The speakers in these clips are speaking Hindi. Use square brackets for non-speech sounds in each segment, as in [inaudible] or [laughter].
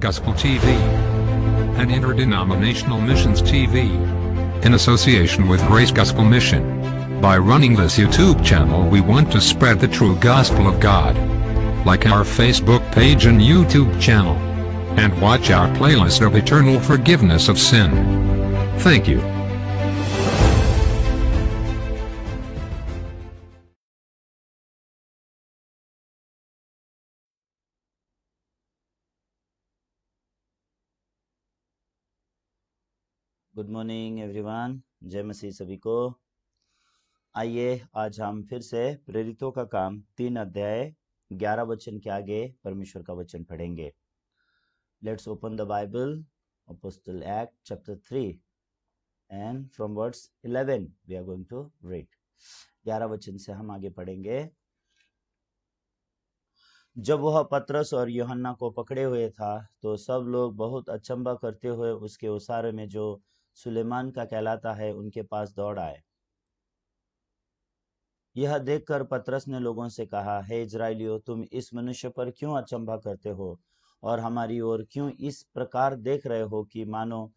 Gospel TV and Interdenominational Missions TV in association with Grace Gospel Mission. By running this YouTube channel we want to spread the true gospel of God. Like our Facebook page and YouTube channel. And watch our playlist of eternal forgiveness of sin. Thank you. Good morning everyone जय मसीह सभी को आइए आज हम फिर से प्रेरितों का काम तीन अध्याय ग्यारह वचन के आगे परमेश्वर का वचन पढ़ेंगे let's open the Bible apostle act chapter three and from words eleven we are going to read ग्यारह वचन से हम आगे पढ़ेंगे जब वह पत्रस और योहन्ना को पकड़े हुए था तो सब लोग बहुत अचंबा करते हुए उसके उसारे में जो सुलेमान का कहलाता है उनके पास दौड़ आए यह देखकर पतरस ने लोगों से कहा हे इजराइलियो तुम इस मनुष्य पर क्यों अचंभा करते हो और हमारी ओर क्यों इस प्रकार देख रहे हो कि मानो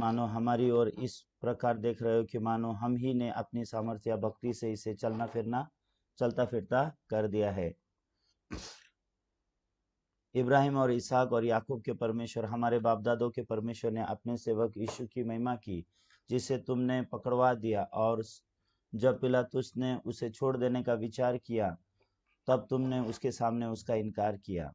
मानो हमारी ओर इस प्रकार देख रहे हो कि मानो हम ही ने अपनी सामर्थ्य भक्ति से इसे चलना फिरना चलता फिरता कर दिया है इब्राहिम और इसहाक और याकूब के परमेश्वर हमारे बाप दादो के परमेश्वर ने अपने सेवक यीशु की महिमा की जिसे तुमने पकड़वा दिया और जब पिला ने उसे छोड़ देने का विचार किया तब तुमने उसके सामने उसका इनकार किया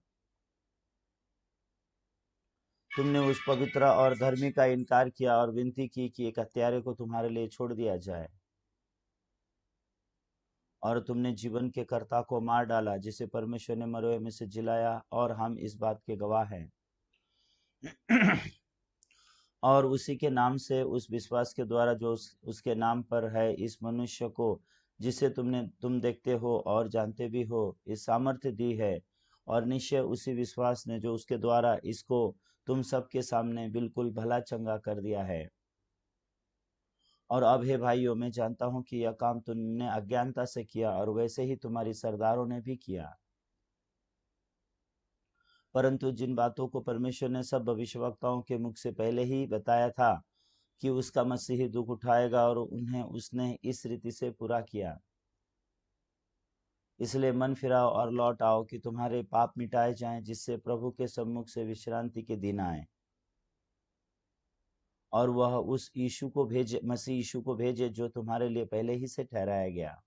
तुमने उस पवित्र और धर्मी का इनकार किया और विनती की कि एक हत्यारे को तुम्हारे लिए छोड़ दिया जाए और तुमने जीवन के कर्ता को मार डाला जिसे परमेश्वर ने मरोए में से जिलाया और हम इस बात के गवाह हैं और उसी के नाम से उस विश्वास के द्वारा जो उस, उसके नाम पर है इस मनुष्य को जिसे तुमने तुम देखते हो और जानते भी हो इस सामर्थ्य दी है और निश्चय उसी विश्वास ने जो उसके द्वारा इसको तुम सबके सामने बिल्कुल भला चंगा कर दिया है और अब हे भाइयों मैं जानता हूं कि यह काम तुमने अज्ञानता से किया और वैसे ही तुम्हारी सरदारों ने भी किया परंतु जिन बातों को परमेश्वर ने सब भविष्यवक्ताओं के मुख से पहले ही बताया था कि उसका मसीह दुख उठाएगा और उन्हें उसने इस रीति से पूरा किया इसलिए मन फिराओ और लौट आओ कि तुम्हारे पाप मिटाए जाएं जिससे प्रभु के सम्मुख से विश्रांति के दिन आए और वह उस यीशु को भेजे मसीह यीशु को भेजे जो तुम्हारे लिए पहले ही से ठहराया गया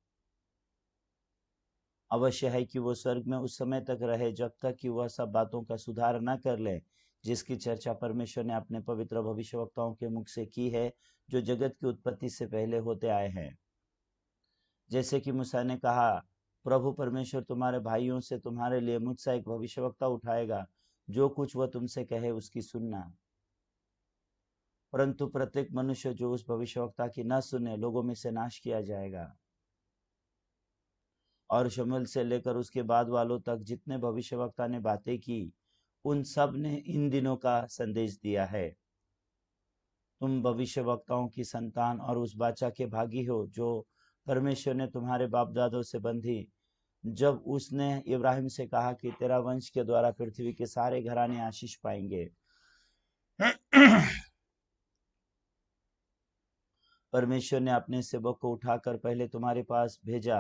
अवश्य है कि वो स्वर्ग में उस समय तक रहे जब तक कि वह सब बातों का सुधार न कर ले जिसकी चर्चा परमेश्वर ने अपने पवित्र भविष्यवक्ताओं के मुख से की है जो जगत की उत्पत्ति से पहले होते आए हैं जैसे कि मूसा ने कहा प्रभु परमेश्वर तुम्हारे भाइयों से तुम्हारे लिए मुझसे एक भविष्यवक्ता उठाएगा जो कुछ वह तुमसे कहे उसकी सुनना परंतु प्रत्येक मनुष्य जो उस भविष्यवक्ता की न सुने लोगों में से नाश किया जाएगा और शमल से लेकर उसके बाद वालों तक जितने भविष्यवक्ता ने बातें की उन सब ने इन दिनों का संदेश दिया है तुम भविष्यवक्ताओं की संतान और उस बाचा के भागी हो जो परमेश्वर ने तुम्हारे बाप दादों से बंधी जब उसने इब्राहिम से कहा कि तेरा वंश के द्वारा पृथ्वी के सारे घराने आशीष पाएंगे परमेश्वर ने अपने सेवक को उठाकर पहले तुम्हारे पास भेजा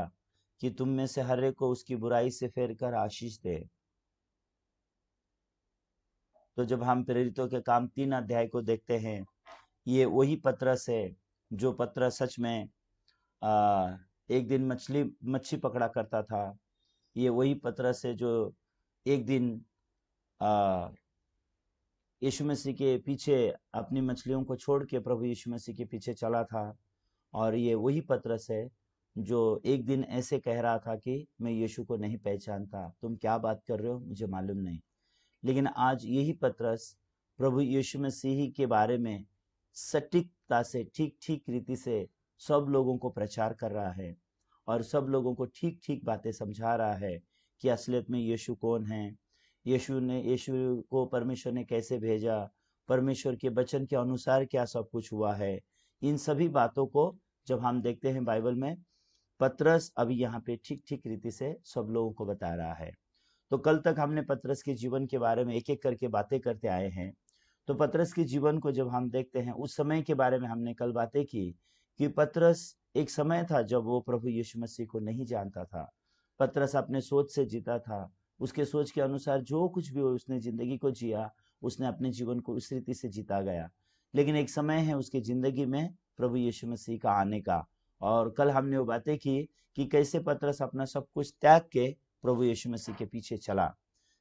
कि तुम में से हर एक को उसकी बुराई से फेर कर आशीष दे तो जब हम प्रेरितों के काम तीन अध्याय को देखते हैं ये वही पत्रस है जो पत्र सच में आ, एक दिन मछली मच्छी पकड़ा करता था ये वही पत्रस है जो एक दिन आ, यीशु मसीह के पीछे अपनी मछलियों को छोड़ के प्रभु यीशु मसीह के पीछे चला था और ये वही पत्रस है जो एक दिन ऐसे कह रहा था कि मैं यीशु को नहीं पहचानता तुम क्या बात कर रहे हो मुझे मालूम नहीं लेकिन आज यही पत्रस प्रभु यीशु मसीह के बारे में सटीकता से ठीक ठीक रीति से सब लोगों को प्रचार कर रहा है और सब लोगों को ठीक ठीक बातें समझा रहा है कि असलियत में यीशु कौन है यीशु ने यीशु को परमेश्वर ने कैसे भेजा परमेश्वर के वचन के अनुसार क्या सब कुछ हुआ है इन सभी बातों को जब हम देखते हैं बाइबल में पत्रस अभी यहाँ पे ठीक ठीक रीति से सब लोगों को बता रहा है तो कल तक हमने पत्रस के जीवन के बारे में एक एक करके बातें करते आए हैं तो पत्रस के जीवन को जब हम देखते हैं उस समय के बारे में हमने कल बातें की कि पत्रस एक समय था जब वो प्रभु यीशु मसीह को नहीं जानता था पत्रस अपने सोच से जीता था उसके सोच के अनुसार जो कुछ भी हो उसने जिंदगी को जिया उसने अपने जीवन को उस रीति से जीता गया लेकिन एक समय है उसके जिंदगी में प्रभु यीशु मसीह का आने का और कल हमने वो बातें की कि कैसे पत्रस अपना सब कुछ त्याग के प्रभु यीशु मसीह के पीछे चला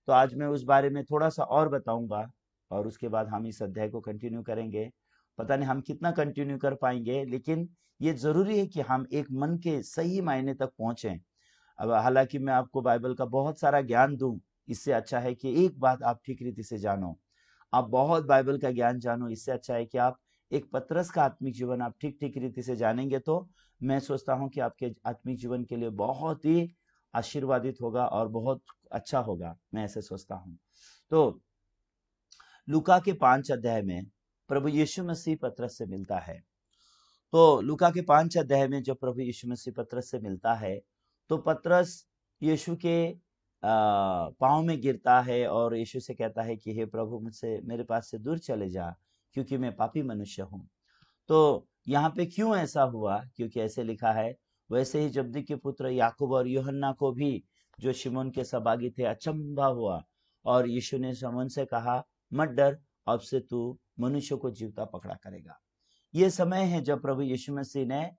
तो आज मैं उस बारे में थोड़ा सा और बताऊंगा और उसके बाद हम इस अध्याय को कंटिन्यू करेंगे पता नहीं हम कितना कंटिन्यू कर पाएंगे लेकिन ये जरूरी है कि हम एक मन के सही मायने तक पहुंचे अब हालांकि मैं आपको बाइबल का बहुत सारा ज्ञान दूं इससे अच्छा है कि एक बात आप ठीक रीति से जानो आप बहुत बाइबल का ज्ञान जानो इससे अच्छा है कि आप एक पत्रस का आत्मिक जीवन आप ठीक ठीक रीति से जानेंगे तो मैं सोचता हूँ कि आपके आत्मिक जीवन के लिए बहुत ही आशीर्वादित होगा और बहुत अच्छा होगा मैं ऐसे सोचता हूँ तो लुका के पांच अध्याय में प्रभु यीशु मसीह पत्रस से मिलता है तो लुका के पांच अध्याय में जो प्रभु यीशु मसीह पत्रस से मिलता है तो पतरस यीशु के पाँव में गिरता है और यीशु से कहता है कि हे प्रभु मुझसे मेरे पास से दूर चले जा क्योंकि मैं पापी मनुष्य हूँ तो यहाँ पे क्यों ऐसा हुआ क्योंकि ऐसे लिखा है वैसे ही जब्दी के पुत्र याकूब और योहन्ना को भी जो शिमोन के सहभागी थे अचंभा हुआ और यीशु ने शमन से कहा मत डर अब से तू मनुष्य को जीवता पकड़ा करेगा ये समय है जब प्रभु यीशु मसीह ने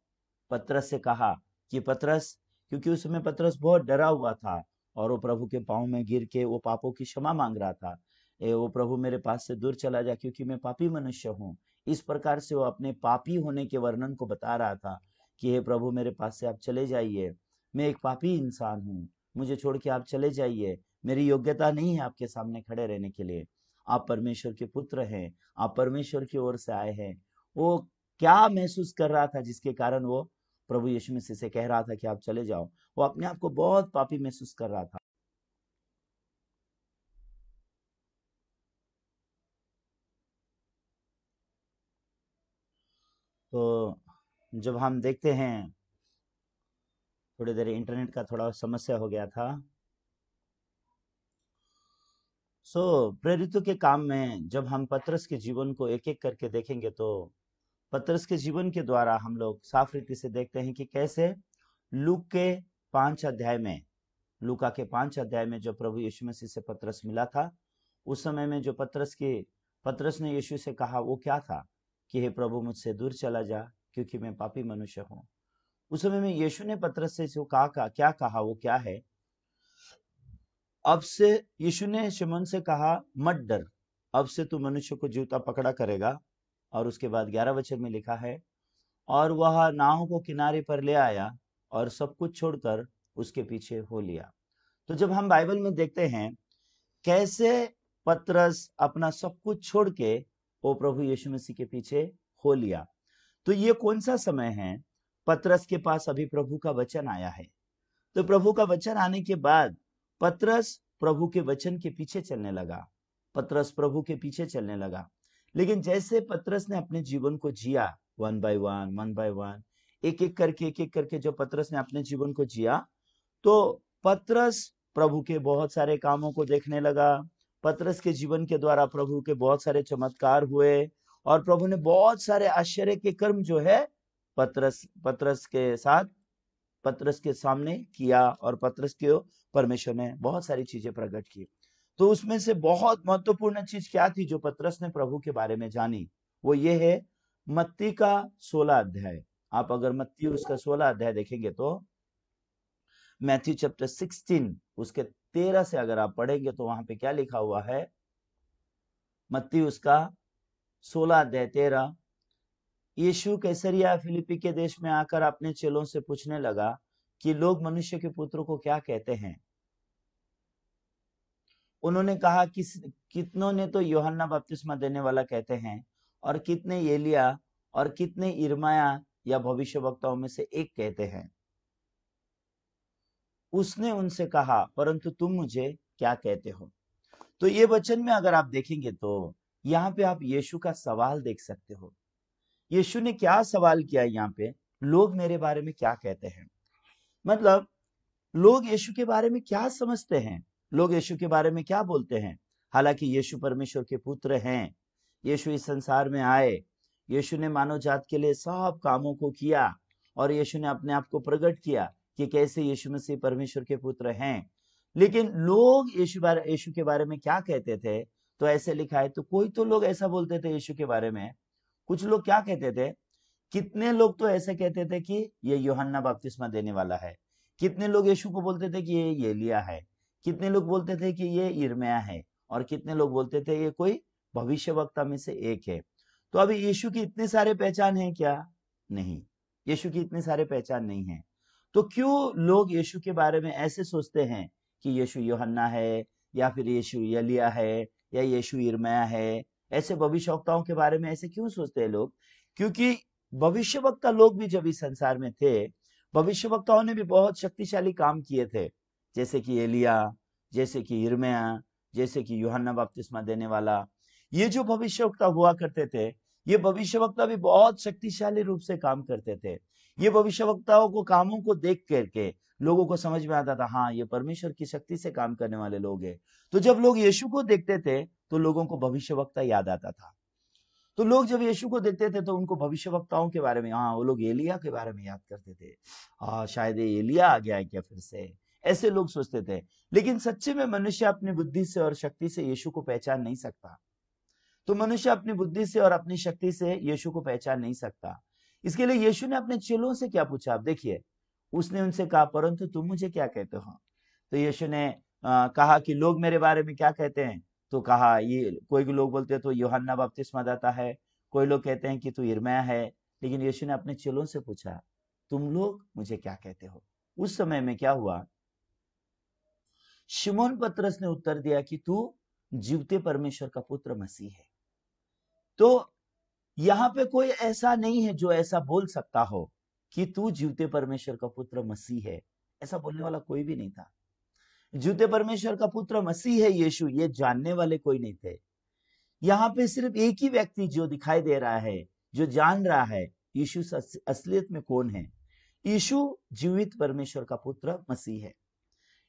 पत्रस से कहा कि पत्रस क्योंकि उस समय पतरस बहुत डरा हुआ था और वो प्रभु के पाँव में गिर के वो पापों की क्षमा मांग रहा था ए वो प्रभु मेरे पास से दूर चला जा क्योंकि मैं पापी मनुष्य हूँ इस प्रकार से वो अपने पापी होने के वर्णन को बता रहा था कि हे प्रभु मेरे पास से आप चले जाइए मैं एक पापी इंसान हूँ मुझे छोड़ के आप चले जाइए मेरी योग्यता नहीं है आपके सामने खड़े रहने के लिए आप परमेश्वर के पुत्र हैं आप परमेश्वर की ओर से आए हैं वो क्या महसूस कर रहा था जिसके कारण वो प्रभु यीशु मसीह से कह रहा था कि आप चले जाओ वो अपने आप को बहुत पापी महसूस कर रहा था तो जब हम देखते हैं थोड़ी देर इंटरनेट का थोड़ा समस्या हो गया था सो so, प्रेरित के काम में जब हम पत्रस के जीवन को एक एक करके देखेंगे तो पत्रस के जीवन के द्वारा हम लोग साफ रीति से देखते हैं कि कैसे लुक के पांच अध्याय में लुका के पांच अध्याय में जो प्रभु यीशु मसीह से पत्रस मिला था उस समय में जो पत्रस के पत्रस ने यीशु से कहा वो क्या था कि हे प्रभु मुझसे दूर चला जा क्योंकि मैं पापी मनुष्य हूँ उस समय में यीशु ने पत्रस से जो कहा क्या कहा वो क्या है अब से यीशु ने शिमन से कहा मत डर अब से तू मनुष्य को जीवता पकड़ा करेगा और उसके बाद ग्यारह वचन में लिखा है और वह नाव को किनारे पर ले आया और सब कुछ छोड़कर उसके पीछे हो लिया तो जब हम बाइबल में देखते हैं कैसे पतरस अपना सब कुछ छोड़ के वो प्रभु यीशु मसीह के पीछे हो लिया तो ये कौन सा समय है पतरस के पास अभी प्रभु का वचन आया है तो प्रभु का वचन आने के बाद पतरस प्रभु के वचन के पीछे चलने लगा पतरस प्रभु के पीछे चलने लगा लेकिन जैसे पत्रस ने अपने जीवन को जिया one by one one by one एक एक करके एक एक करके जो पत्रस ने अपने जीवन को जिया तो पत्रस प्रभु के बहुत सारे कामों को देखने लगा पत्रस के जीवन के द्वारा प्रभु के बहुत सारे चमत्कार हुए और प्रभु ने बहुत सारे आश्चर्य के कर्म जो है पत्रस पत्रस के साथ पत्रस के सामने किया और पत्रस के परमेश्वर ने बहुत सारी चीजें प्रकट की तो उसमें से बहुत महत्वपूर्ण चीज क्या थी जो पत्रस ने प्रभु के बारे में जानी वो ये है मत्ती का सोलह अध्याय आप अगर मत्ती उसका सोलह अध्याय देखेंगे तो मैथ्यू चैप्टर सिक्सटीन उसके तेरह से अगर आप पढ़ेंगे तो वहां पे क्या लिखा हुआ है मत्ती उसका सोलह अध्याय तेरह यीशु कैसरिया फिलिपी के देश में आकर अपने चेलों से पूछने लगा कि लोग मनुष्य के पुत्र को क्या कहते हैं उन्होंने कहा कि कितनों ने तो योहन्ना बपतिस्मा देने वाला कहते हैं और कितने एलिया और कितने इरमाया या भविष्य वक्ताओं में से एक कहते हैं उसने उनसे कहा परंतु तुम मुझे क्या कहते हो तो ये वचन में अगर आप देखेंगे तो यहाँ पे आप यीशु का सवाल देख सकते हो यीशु ने क्या सवाल किया यहाँ पे लोग मेरे बारे में क्या कहते हैं मतलब लोग यीशु के बारे में क्या समझते हैं लोग यीशु के बारे में क्या बोलते हैं हालांकि यीशु परमेश्वर के पुत्र हैं यीशु इस संसार में आए यीशु ने मानव जात के लिए सब कामों को किया और यीशु ने अपने आप को प्रकट किया कि कैसे यीशु मसीह परमेश्वर के पुत्र हैं लेकिन लोग यीशु बारे यीशु के बारे में क्या कहते थे तो ऐसे लिखा है तो कोई तो लोग ऐसा बोलते थे यीशु के बारे में कुछ लोग क्या कहते थे कितने लोग तो ऐसे कहते थे कि ये योहन्ना बपतिस्मा देने वाला है कितने लोग यीशु को बोलते थे कि ये ये लिया है कितने लोग बोलते थे कि ये इरमया है और कितने लोग बोलते थे ये कोई भविष्य वक्ता में से एक है तो अभी यीशु की इतने सारे पहचान है क्या नहीं यीशु की इतने सारे पहचान नहीं है तो क्यों लोग यीशु के बारे में ऐसे सोचते हैं कि यीशु योहन्ना है या फिर यीशु यलिया है या यीशु इरमया है ऐसे भविष्यवक्ताओं के बारे में ऐसे क्यों सोचते हैं लोग क्योंकि भविष्यवक्ता लोग भी जब इस संसार में थे भविष्यवक्ताओं ने भी बहुत शक्तिशाली काम किए थे जैसे कि एलिया जैसे कि इरमया जैसे कि युहाना बपतिस्मा देने वाला ये जो भविष्यवक्ता हुआ करते थे ये भविष्यवक्ता भी बहुत शक्तिशाली रूप से काम करते थे ये भविष्यवक्ताओं को कामों को देख करके लोगों को समझ में आता था हाँ ये परमेश्वर की शक्ति से काम करने वाले लोग हैं तो जब लोग यीशु को देखते थे तो लोगों को भविष्यवक्ता याद आता था तो लोग जब यीशु को देखते थे तो उनको भविष्यवक्ताओं के बारे में हाँ वो लोग एलिया के बारे में याद करते थे हाँ शायद एलिया आ गया है क्या फिर से ऐसे लोग सोचते थे लेकिन सच्चे में मनुष्य अपनी बुद्धि से और शक्ति से यीशु को पहचान नहीं सकता तो मनुष्य अपनी बुद्धि से और अपनी शक्ति से यीशु को पहचान नहीं सकता इसके लिए यीशु ने अपने चेलों से क्या पूछा आप देखिए उसने उनसे कहा परंतु तुम मुझे क्या कहते हो तो यीशु ने आ, कहा कि लोग मेरे बारे में क्या कहते हैं तो कहा ये कोई लोग बोलते तो योहन्ना बपतिस्मा दाता है कोई लोग कहते हैं कि तू इरमया है लेकिन यीशु ने अपने चेलों से पूछा तुम लोग मुझे क्या कहते हो उस समय में क्या हुआ शिमोन पत्रस ने उत्तर दिया कि तू जीवते परमेश्वर का पुत्र मसीह है तो यहां पे कोई ऐसा नहीं है जो ऐसा बोल सकता हो कि तू जीवते परमेश्वर का पुत्र मसीह है ऐसा बोलने वाला कोई भी नहीं था जीवते परमेश्वर का पुत्र मसीह है यीशु ये जानने वाले कोई नहीं थे यहाँ पे सिर्फ एक ही व्यक्ति जो दिखाई दे रहा है जो जान रहा है यीशु असलियत में कौन है यीशु जीवित परमेश्वर का पुत्र मसीह है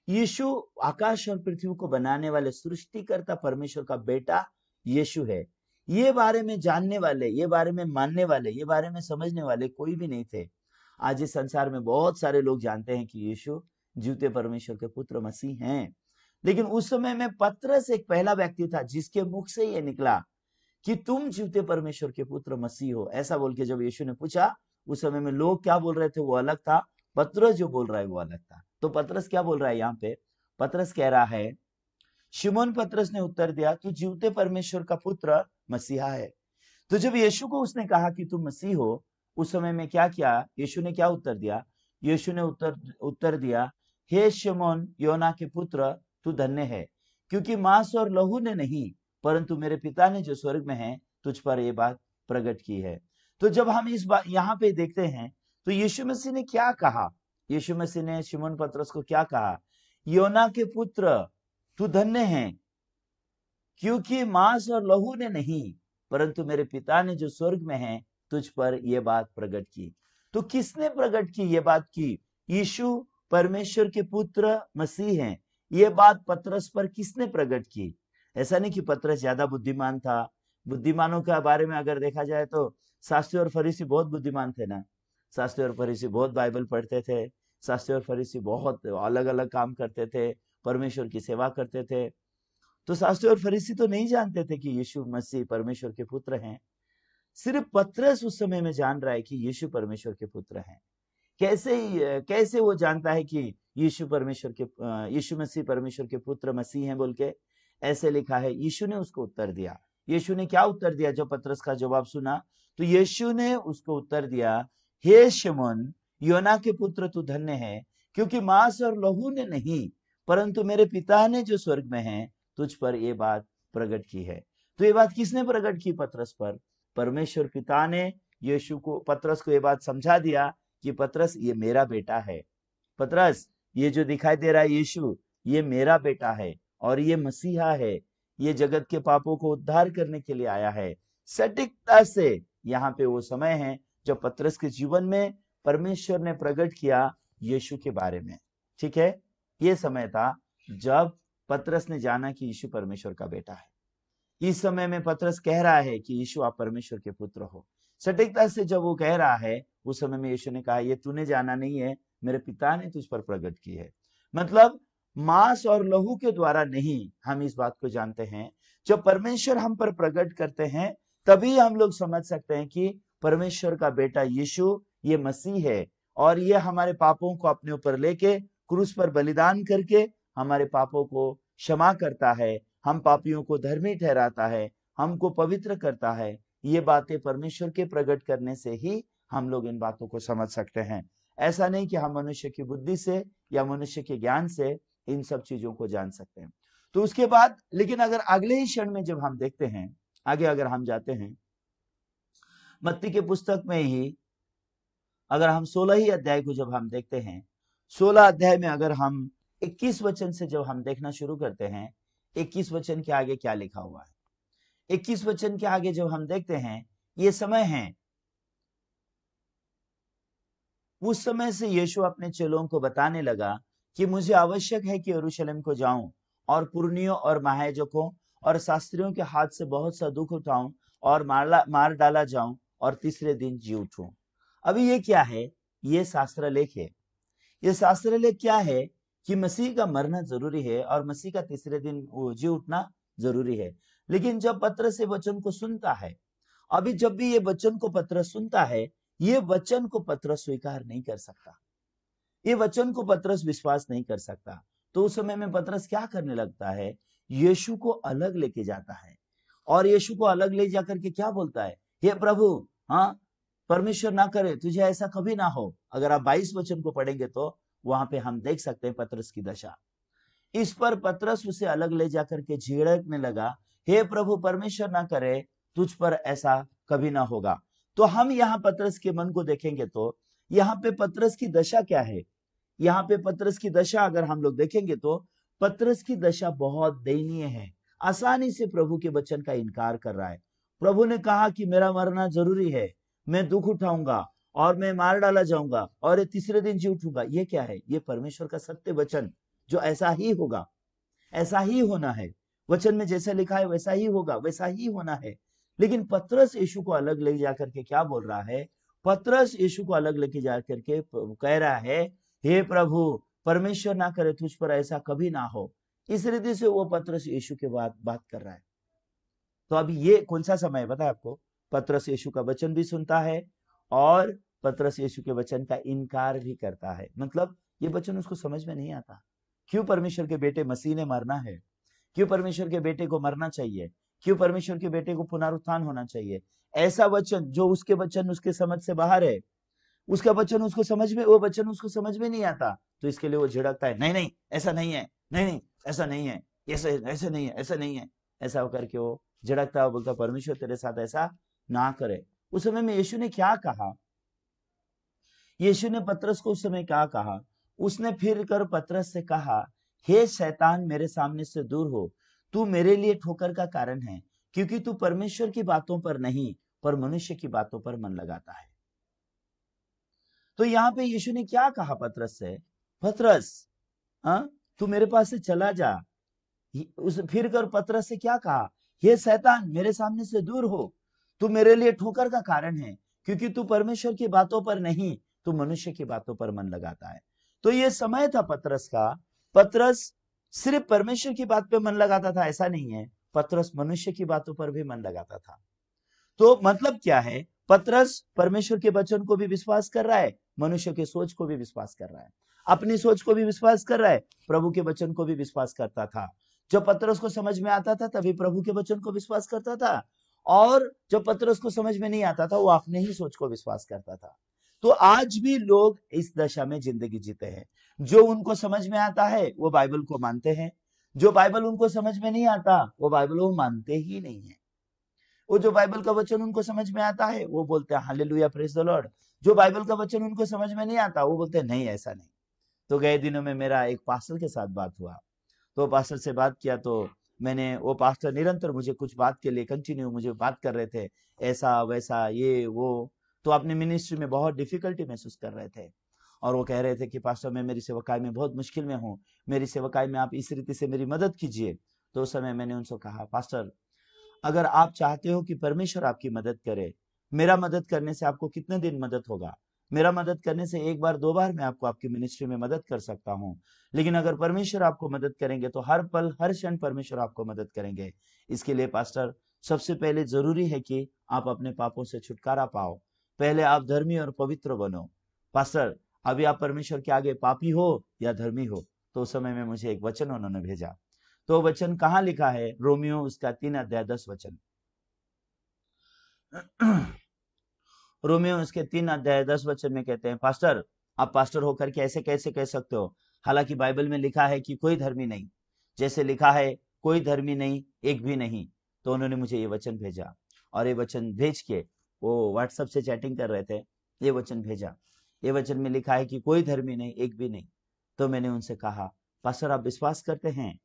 यीशु आकाश और पृथ्वी को बनाने वाले सृष्टिकर्ता परमेश्वर का बेटा यीशु है ये बारे में जानने वाले ये बारे में मानने वाले ये बारे में समझने वाले कोई भी नहीं थे आज इस संसार में बहुत सारे लोग जानते हैं कि यीशु जूते परमेश्वर के पुत्र मसीह हैं लेकिन उस समय में पत्र से एक पहला व्यक्ति था जिसके मुख से यह निकला कि तुम जूते परमेश्वर के पुत्र मसीह हो ऐसा बोल के जब यीशु ने पूछा उस समय में लोग क्या बोल रहे थे वो अलग था पत्र जो बोल रहा है वो अलग था तो पतरस क्या बोल रहा है यहाँ पे पतरस कह रहा है शिमोन पतरस ने उत्तर दिया तू जीवते परमेश्वर का पुत्र मसीहा है तो जब यीशु को उसने कहा कि तू मसीह हो उस समय में क्या किया यीशु ने क्या उत्तर दिया यीशु ने उत्तर उत्तर दिया हे शिमोन योना के पुत्र तू धन्य है क्योंकि मांस और लहू ने नहीं परंतु मेरे पिता ने जो स्वर्ग में है तुझ पर यह बात प्रकट की है तो जब हम इस बात यहाँ पे देखते हैं तो यीशु मसीह ने क्या कहा यीशु मसीह ने शिमोन पत्रस को क्या कहा योना के पुत्र तू धन्य है क्योंकि मांस और लहू ने नहीं परंतु मेरे पिता ने जो स्वर्ग में है तुझ पर यह बात प्रकट की तो किसने प्रकट की ये बात की यीशु परमेश्वर के पुत्र मसीह हैं ये बात पत्रस पर किसने प्रकट की ऐसा नहीं कि पत्रस ज्यादा बुद्धिमान था बुद्धिमानों के बारे में अगर देखा जाए तो शास्त्री और फरीसी बहुत बुद्धिमान थे ना शास्त्री और फरीसी बहुत बाइबल पढ़ते थे शास्त्री और फरीसी बहुत अलग अलग काम करते थे परमेश्वर की सेवा करते थे तो शास्त्री और फरीसी तो नहीं जानते थे कि यीशु मसीह परमेश्वर के पुत्र हैं सिर्फ पत्रस उस समय में जान रहा है कि यीशु परमेश्वर के पुत्र हैं कैसे कैसे वो जानता है कि यीशु परमेश्वर के यीशु मसीह परमेश्वर के पुत्र मसीह हैं बोल के ऐसे लिखा है यीशु ने उसको उत्तर दिया यीशु ने क्या उत्तर दिया जब पत्रस का जवाब सुना तो यीशु ने उसको उत्तर दिया हे शिमोन योना के पुत्र तू धन्य है क्योंकि मांस और लहू ने नहीं परंतु मेरे पिता ने जो स्वर्ग में है तुझ पर यह बात प्रकट की है तो ये बात किसने प्रकट की पत्रस पर परमेश्वर पिता ने यीशु को पत्रस को ये बात समझा दिया कि पत्रस ये मेरा बेटा है पत्रस ये जो दिखाई दे रहा है यीशु ये मेरा बेटा है और ये मसीहा है ये जगत के पापों को उद्धार करने के लिए आया है सटीकता से यहाँ पे वो समय है जो पत्रस के जीवन में परमेश्वर ने प्रकट किया यीशु के बारे में ठीक है ये समय था जब पत्रस ने जाना कि यीशु परमेश्वर का बेटा है इस समय में पत्रस कह रहा है कि यीशु आप परमेश्वर के पुत्र हो सटीकता से जब वो कह रहा है उस समय में यीशु ने कहा ये तूने जाना नहीं है मेरे पिता ने तुझ पर प्रकट की है मतलब मांस और लहू के द्वारा नहीं हम इस बात को जानते हैं जब परमेश्वर हम पर प्रकट करते हैं तभी हम लोग समझ सकते हैं कि परमेश्वर का बेटा यीशु ये मसीह है और ये हमारे पापों को अपने ऊपर लेके क्रूस पर बलिदान करके हमारे पापों को क्षमा करता है हम पापियों को धर्मी ठहराता है हमको पवित्र करता है ये बातें परमेश्वर के प्रकट करने से ही हम लोग इन बातों को समझ सकते हैं ऐसा नहीं कि हम मनुष्य की बुद्धि से या मनुष्य के ज्ञान से इन सब चीजों को जान सकते हैं तो उसके बाद लेकिन अगर अगले ही क्षण में जब हम देखते हैं आगे अगर हम जाते हैं मत्ती के पुस्तक में ही अगर हम सोलह ही अध्याय को जब हम देखते हैं सोलह अध्याय में अगर हम इक्कीस वचन से जब हम देखना शुरू करते हैं इक्कीस वचन के आगे क्या लिखा हुआ है इक्कीस वचन के आगे जब हम देखते हैं ये समय है उस समय से यीशु अपने चेलों को बताने लगा कि मुझे आवश्यक है कि यरूशलेम को जाऊं और पुर्णियों और महायजकों और शास्त्रियों के हाथ से बहुत सा दुख उठाऊं और मार मार डाला जाऊं और तीसरे दिन जी उठूं अभी ये क्या है ये शास्त्र लेख है ये शास्त्र लेख क्या है कि मसीह का मरना जरूरी है और मसीह का तीसरे दिन जी उठना जरूरी है लेकिन जब पत्र से वचन को सुनता है अभी जब भी ये वचन को पत्र सुनता है ये वचन को पत्र स्वीकार नहीं कर सकता ये वचन को पत्रस विश्वास नहीं कर सकता तो उस समय में पत्रस क्या करने लगता है यीशु को अलग लेके जाता है और यीशु को अलग ले जाकर के क्या बोलता है हे प्रभु हाँ परमेश्वर ना करे तुझे ऐसा कभी ना हो अगर आप बाईस वचन को पढ़ेंगे तो वहां पे हम देख सकते हैं पत्रस की दशा इस पर पत्रस उसे अलग ले जाकर के झिड़कने लगा हे प्रभु परमेश्वर ना करे तुझ पर ऐसा कभी ना होगा तो हम यहाँ पत्रस के मन को देखेंगे तो यहाँ पे पत्रस की दशा क्या है यहाँ पे पत्रस की दशा अगर हम लोग देखेंगे तो पत्रस की दशा बहुत दयनीय है आसानी से प्रभु के वचन का इनकार कर रहा है प्रभु ने कहा कि मेरा मरना जरूरी है मैं दुख उठाऊंगा और मैं मार डाला जाऊंगा और ये तीसरे दिन जी उठूंगा ये क्या है ये परमेश्वर का सत्य वचन जो ऐसा ही होगा ऐसा ही होना है वचन में जैसा लिखा है वैसा ही होगा वैसा ही होना है लेकिन पत्रस यीशु को अलग ले जाकर के क्या बोल रहा है पत्रस यीशु को अलग लेके जा करके कह रहा है हे प्रभु परमेश्वर ना करे तुझ पर ऐसा कभी ना हो इस रीति से वो पत्रस यीशु के बाद बात कर रहा है तो अभी ये कौन सा समय है बताए आपको पत्रस यीशु का वचन भी सुनता है और पत्रस यीशु के वचन का इनकार भी करता है मतलब ये वचन उसको समझ में नहीं आता क्यों परमेश्वर के बेटे मसीह ने मरना है क्यों परमेश्वर के बेटे को मरना चाहिए क्यों परमेश्वर के बेटे को पुनरुत्थान होना चाहिए ऐसा वचन जो उसके वचन उसके समझ से बाहर है उसका वचन उसको समझ में वो वचन उसको समझ में नहीं आता तो इसके लिए वो झिड़कता है नहीं नहीं ऐसा नहीं है नहीं नहीं ऐसा नहीं है ऐसा ऐसा नहीं है ऐसा नहीं है ऐसा करके वो झड़कता हुआ बोलता परमेश्वर तेरे साथ ऐसा ना करे उस समय में यीशु ने क्या कहा यीशु ने पत्रस को उस समय क्या कहा उसने फिर कर पत्रस से कहा हे शैतान मेरे सामने से दूर हो तू मेरे लिए ठोकर का कारण है क्योंकि तू परमेश्वर की बातों पर नहीं पर मनुष्य की बातों पर मन लगाता है तो यहाँ पे यीशु ने क्या कहा पत्रस से पत्रस हाँ, तू मेरे पास से चला जा उस फिर कर पत्रस से क्या कहा हे शैतान मेरे सामने से दूर हो तू मेरे लिए ठोकर का कारण है क्योंकि तू परमेश्वर की बातों पर नहीं तू मनुष्य की बातों पर मन लगाता है तो ये समय था पत्रस का पत्रस सिर्फ परमेश्वर की बात पे मन लगाता था ऐसा नहीं है पत्रस मनुष्य की बातों पर भी मन लगाता था तो मतलब क्या है पत्रस परमेश्वर के वचन को भी विश्वास कर रहा है मनुष्य के सोच को भी विश्वास कर रहा है अपनी सोच को भी विश्वास कर रहा है प्रभु के वचन को भी विश्वास करता था जब पत्र उसको समझ में आता था तभी प्रभु के वचन को विश्वास करता था और जब पत्र उसको समझ में नहीं आता था वो अपने ही सोच को विश्वास करता था तो आज भी लोग इस दशा में जिंदगी जीते हैं जो उनको समझ में आता है वो बाइबल को मानते हैं जो बाइबल उनको समझ में नहीं आता वो बाइबल वो मानते ही नहीं है वो जो बाइबल का वचन उनको समझ में आता है वो बोलते हैं हाल लुया द लॉर्ड जो बाइबल का वचन उनको समझ में नहीं आता वो बोलते हैं नहीं ऐसा नहीं तो गए दिनों में मेरा एक पासल के साथ बात हुआ तो पास्टर से बात किया तो मैंने वो पास्टर निरंतर मुझे कुछ बात के लिए कंटिन्यू मुझे बात कर रहे थे ऐसा वैसा ये वो तो अपने मिनिस्ट्री में बहुत डिफिकल्टी महसूस कर रहे थे और वो कह रहे थे कि पास्टर मैं मेरी सेवकाई में बहुत मुश्किल में हूँ मेरी सेवकाई में आप इस रीति से मेरी मदद कीजिए तो उस समय मैंने उनसे कहा पास्टर अगर आप चाहते हो कि परमेश्वर आपकी मदद करे मेरा मदद करने से आपको कितने दिन मदद होगा मेरा मदद करने से एक बार दो बार मैं आपको आपकी मिनिस्ट्री में मदद कर सकता हूँ लेकिन अगर परमेश्वर आपको मदद करेंगे तो हर पल हर क्षण परमेश्वर आपको मदद करेंगे इसके लिए पास्टर सबसे पहले जरूरी है कि आप अपने पापों से छुटकारा पाओ पहले आप धर्मी और पवित्र बनो पास्टर अभी आप परमेश्वर के आगे पापी हो या धर्मी हो तो उस समय में मुझे एक वचन उन्होंने भेजा तो वचन कहाँ लिखा है रोमियो उसका तीन अध्याय दस वचन रोमियो इसके तीन अध्याय दस वचन में कहते हैं पास्टर आप पास्टर होकर के ऐसे कैसे कह सकते हो हालांकि बाइबल में लिखा है कि कोई धर्मी नहीं जैसे लिखा है कोई धर्मी नहीं एक भी नहीं तो उन्होंने मुझे ये वचन भेजा और ये वचन भेज के वो व्हाट्सएप से चैटिंग कर रहे थे ये वचन भेजा ये वचन में लिखा है कि कोई धर्मी नहीं एक भी नहीं तो मैंने उनसे कहा पास्टर आप विश्वास करते हैं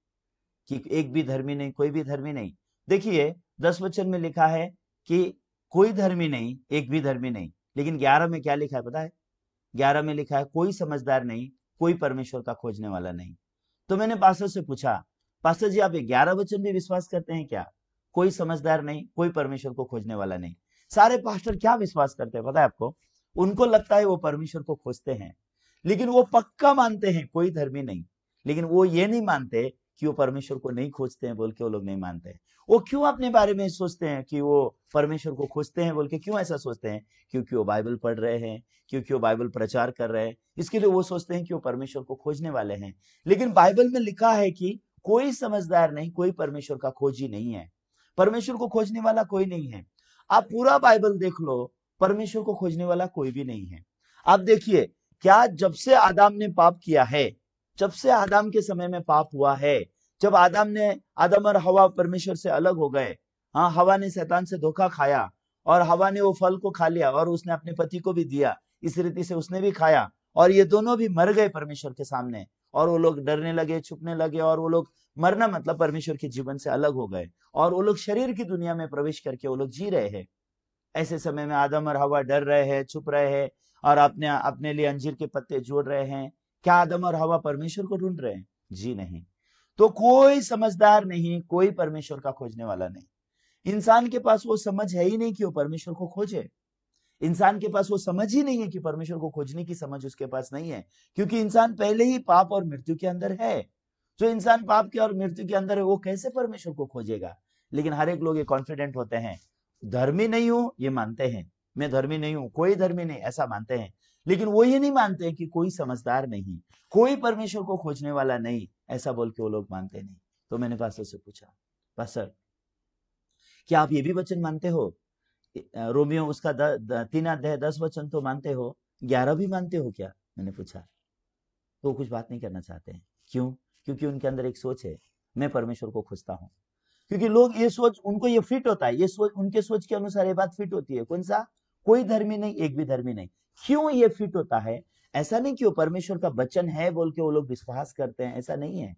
कि एक भी धर्मी नहीं कोई भी धर्मी नहीं देखिए दस वचन में लिखा है कि कोई धर्मी नहीं एक भी धर्मी नहीं लेकिन ग्यारह में क्या लिखा है पता है ग्यारह में लिखा है कोई समझदार नहीं कोई परमेश्वर का खोजने वाला नहीं तो मैंने पास्टर से पूछा पास्टर जी आप ग्यारह वचन भी विश्वास करते हैं क्या कोई समझदार नहीं कोई परमेश्वर को खोजने वाला नहीं सारे पास्टर क्या विश्वास करते हैं पता है आपको उनको लगता है वो परमेश्वर को खोजते हैं लेकिन वो पक्का मानते हैं कोई धर्मी नहीं लेकिन वो ये नहीं मानते क्यों परमेश्वर को नहीं खोजते हैं बोल के वो लोग नहीं मानते हैं वो क्यों अपने बारे में सोचते हैं कि वो परमेश्वर को खोजते हैं बोल के क्यों ऐसा सोचते हैं क्योंकि वो बाइबल पढ़ रहे हैं क्योंकि वो बाइबल प्रचार कर रहे हैं इसके लिए वो सोचते हैं कि वो परमेश्वर को खोजने वाले हैं लेकिन बाइबल में लिखा है कि कोई समझदार नहीं कोई परमेश्वर का खोज ही नहीं है परमेश्वर को खोजने वाला कोई नहीं है आप पूरा बाइबल देख लो परमेश्वर को खोजने वाला कोई भी नहीं है आप देखिए क्या जब से आदम ने पाप किया है जब से आदम के समय में पाप हुआ है जब आदम ने आदम और हवा परमेश्वर से अलग हो गए हाँ हवा ने शैतान से धोखा खाया और हवा ने वो फल को खा लिया और उसने अपने पति को भी दिया इस रीति से उसने भी खाया और ये दोनों भी मर गए परमेश्वर के सामने और वो लोग डरने लगे छुपने लगे और वो लोग मरना मतलब परमेश्वर के जीवन से अलग हो गए और वो लोग शरीर की दुनिया में प्रवेश करके वो लोग जी रहे हैं ऐसे समय में आदम और हवा डर रहे हैं छुप रहे हैं और अपने अपने लिए अंजीर के पत्ते जोड़ रहे हैं क्या आदम और हवा परमेश्वर को ढूंढ रहे हैं जी नहीं तो कोई समझदार नहीं कोई परमेश्वर का खोजने वाला नहीं इंसान के पास वो समझ है ही नहीं कि वो परमेश्वर को खोजे इंसान के पास वो समझ ही नहीं है कि परमेश्वर को खोजने की समझ उसके पास नहीं है क्योंकि इंसान पहले ही पाप और मृत्यु के अंदर है जो इंसान पाप के और मृत्यु के अंदर है वो कैसे परमेश्वर को खोजेगा लेकिन हर एक लोग ये कॉन्फिडेंट होते हैं धर्मी नहीं हूं ये मानते हैं मैं धर्मी नहीं हूं कोई धर्मी नहीं ऐसा मानते हैं लेकिन वो ये नहीं मानते कि कोई समझदार नहीं कोई परमेश्वर को खोजने वाला नहीं ऐसा बोल के वो लोग मानते नहीं तो मैंने पास्टर से पूछा पास्टर क्या आप ये भी वचन मानते हो रोमियो उसका द, द, तीन अध्याय दस वचन तो मानते हो ग्यारह भी मानते हो क्या मैंने पूछा तो वो कुछ बात नहीं करना चाहते हैं क्यों क्योंकि उनके अंदर एक सोच है मैं परमेश्वर को खोजता हूँ क्योंकि लोग ये सोच उनको ये फिट होता है ये सोच उनके सोच के अनुसार ये बात फिट होती है कौन सा कोई धर्मी नहीं एक भी धर्मी नहीं क्यों ये फिट होता है ऐसा नहीं कि वो परमेश्वर का वचन है बोल के वो लोग विश्वास करते हैं ऐसा नहीं है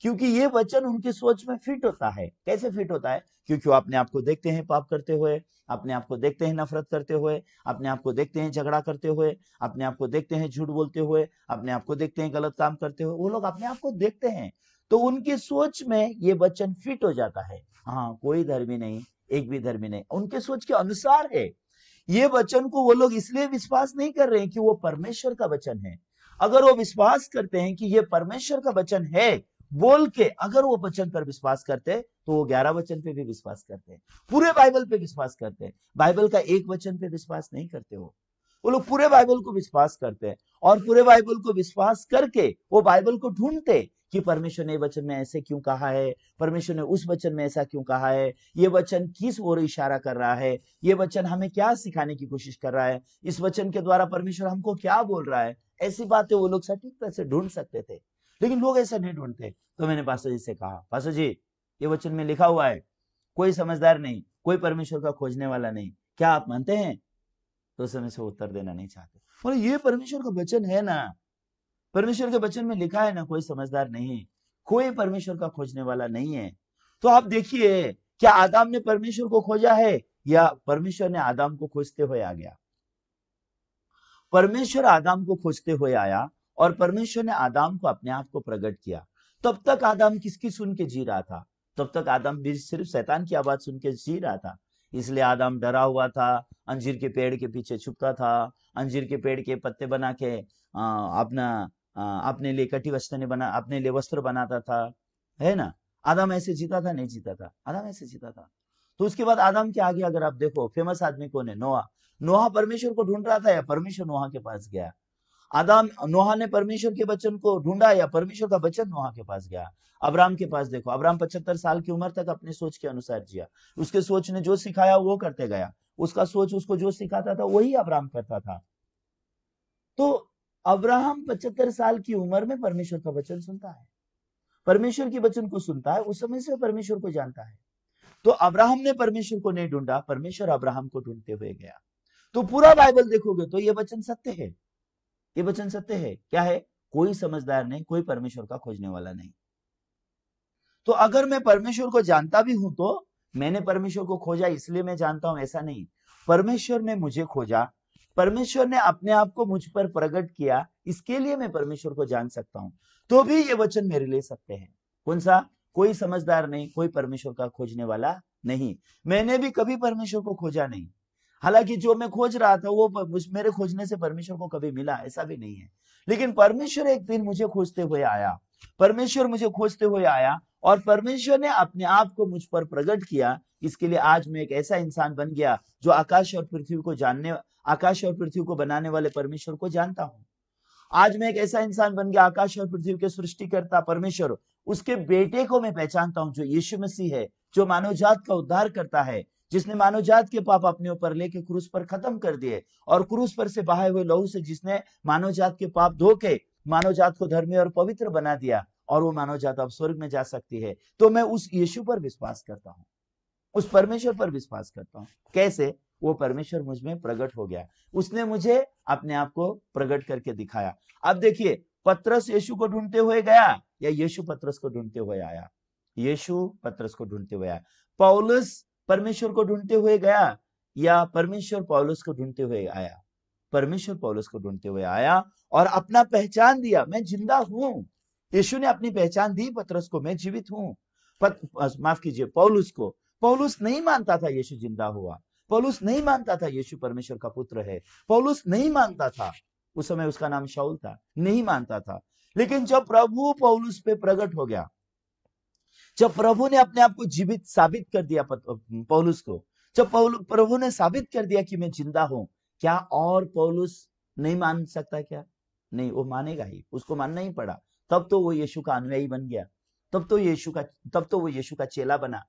क्योंकि ये वचन उनकी सोच में फिट होता है कैसे फिट होता है क्योंकि वो अपने आप को देखते हैं पाप करते हुए अपने आप को देखते हैं नफरत करते हुए अपने आप को देखते हैं झगड़ा करते हुए अपने आप को देखते हैं झूठ बोलते हुए अपने आप को देखते हैं गलत काम करते हुए वो लोग अपने आप को देखते हैं तो उनकी सोच में ये वचन फिट हो जाता है हाँ कोई धर्मी नहीं एक भी धर्मी नहीं उनके सोच के अनुसार है ये वचन को वो लोग इसलिए विश्वास नहीं कर रहे हैं कि वो परमेश्वर का वचन है अगर वो विश्वास करते हैं कि ये परमेश्वर का वचन है बोल के अगर वो वचन पर विश्वास करते तो वो ग्यारह वचन पे भी विश्वास करते हैं पूरे बाइबल पे विश्वास करते हैं बाइबल का एक वचन पे विश्वास नहीं करते हो वो लोग पूरे बाइबल को विश्वास करते हैं और पूरे बाइबल को विश्वास करके वो बाइबल को ढूंढते कि परमेश्वर ने वचन में ऐसे क्यों कहा है परमेश्वर ने उस वचन में ऐसा क्यों कहा है ये वचन किस ओर इशारा कर रहा है ये वचन हमें क्या सिखाने की कोशिश कर रहा है इस वचन के द्वारा परमेश्वर हमको क्या बोल रहा है ऐसी बातें वो लोग सटीक तरह से ढूंढ सकते थे लेकिन लोग ऐसा नहीं ढूंढते तो मैंने पास्टर जी से कहा पास्टर जी ये वचन में लिखा हुआ है कोई समझदार नहीं कोई परमेश्वर का खोजने वाला नहीं क्या आप मानते हैं तो समय से उत्तर देना नहीं चाहते बोले ये परमेश्वर का वचन है ना परमेश्वर के बचन में लिखा है ना कोई समझदार नहीं कोई परमेश्वर का खोजने वाला नहीं है तो आप देखिए क्या आदम ने परमेश्वर को खोजा है या परमेश्वर ने आदम को खोजते हुए आ गया परमेश्वर आदम को खोजते हुए आया और परमेश्वर ने आदम को अपने आप को प्रकट किया तब तक आदम किसकी सुन के जी रहा था तब तक आदम भी सिर्फ शैतान की आवाज सुन के जी रहा था इसलिए आदम डरा हुआ था अंजीर के पेड़ के पीछे छुपता था अंजीर के पेड़ के पत्ते बना के अपना अपने लिए कटी वस्त्र ने बना अपने लिए वस्त्र बनाता था है ना आदम ऐसे जीता था नहीं जीता था आदम ऐसे जीता था तो उसके बाद आदम के आगे अगर आप देखो फेमस आदमी कौन है नोहा नोहा परमेश्वर को ढूंढ रहा था या परमेश्वर नोहा के पास गया आदम नोहा ने परमेश्वर के बच्चन को ढूंढा या परमेश्वर का बच्चन नोहा के पास गया अब्राम के पास देखो अब्राम पचहत्तर साल की उम्र तक अपने सोच के अनुसार जिया उसके सोच ने जो सिखाया वो करते गया उसका सोच उसको जो सिखाता था वही अब्राम करता था तो अब्राहम पचहत्तर साल की उम्र में परमेश्वर का वचन सुनता है परमेश्वर के वचन को सुनता है उस समय से परमेश्वर को जानता है तो अब्राहम ने परमेश्वर को नहीं ढूंढा परमेश्वर अब्राहम को ढूंढते हुए गया तो पूरा बाइबल देखोगे तो यह वचन सत्य है ये वचन सत्य है क्या है कोई समझदार नहीं कोई परमेश्वर का खोजने वाला नहीं तो अगर मैं परमेश्वर को जानता भी हूं तो मैंने परमेश्वर को खोजा इसलिए मैं जानता हूं ऐसा नहीं परमेश्वर ने मुझे खोजा परमेश्वर ने अपने आप को मुझ पर प्रकट किया इसके लिए मैं परमेश्वर को जान सकता हूं तो भी ये वचन मेरे लिए सत्य है कौन सा कोई समझदार नहीं कोई परमेश्वर का खोजने वाला नहीं मैंने भी कभी परमेश्वर को खोजा नहीं हालांकि जो मैं खोज रहा था वो मेरे खोजने से परमेश्वर को कभी मिला ऐसा भी नहीं है लेकिन परमेश्वर एक दिन मुझे खोजते हुए आया परमेश्वर मुझे खोजते हुए आया और परमेश्वर ने अपने आप को मुझ पर प्रकट किया इसके लिए आज मैं एक ऐसा इंसान बन गया जो आकाश और पृथ्वी को जानने आकाश और पृथ्वी को बनाने वाले परमेश्वर को जानता हूं आज मैं एक ऐसा इंसान बन गया आकाश और पृथ्वी के सृष्टिकर्ता परमेश्वर उसके बेटे को मैं पहचानता हूँ जो यीशु मसीह है जो मानव जात का उद्धार करता है जिसने मानव जात के पाप अपने ऊपर लेके क्रूस पर खत्म कर दिए और क्रूस पर से बहाये हुए लहू से जिसने मानव जात के पाप धो के जात को धर्मी और पवित्र बना दिया और वो मानव जात अब स्वर्ग में जा सकती है तो मैं उस यीशु पर विश्वास करता हूँ उस परमेश्वर पर विश्वास करता हूँ कैसे वो परमेश्वर मुझ में प्रकट हो गया उसने मुझे अपने आप को प्रकट करके दिखाया अब देखिए पत्रस यीशु को ढूंढते हुए गया या यीशु पत्रस को ढूंढते हुए आया यीशु पत्रस को ढूंढते हुए आया पौलुस परमेश्वर को ढूंढते हुए गया या परमेश्वर पौलस को ढूंढते हुए आया परमेश्वर पौलुस को ढूंढते हुए आया और अपना पहचान दिया मैं जिंदा हूं यीशु ने अपनी पहचान दी पत्रस को मैं जीवित हूं माफ कीजिए पौलुस को पौलुस नहीं मानता था यीशु जिंदा हुआ पौलुस नहीं मानता था यीशु परमेश्वर का पुत्र है पौलुस नहीं मानता था उस समय उसका नाम शाउल था नहीं मानता था लेकिन जब प्रभु पौलुस पे प्रकट हो गया जब प्रभु ने अपने आप को जीवित साबित कर दिया पौलुस को जब प्रभु ने साबित कर दिया कि मैं जिंदा हूं क्या और पौलुस नहीं मान सकता क्या नहीं वो मानेगा ही उसको मानना ही पड़ा तब तो वो यीशु का अनुयायी बन गया तब तो यीशु का तब तो वो यीशु का चेला बना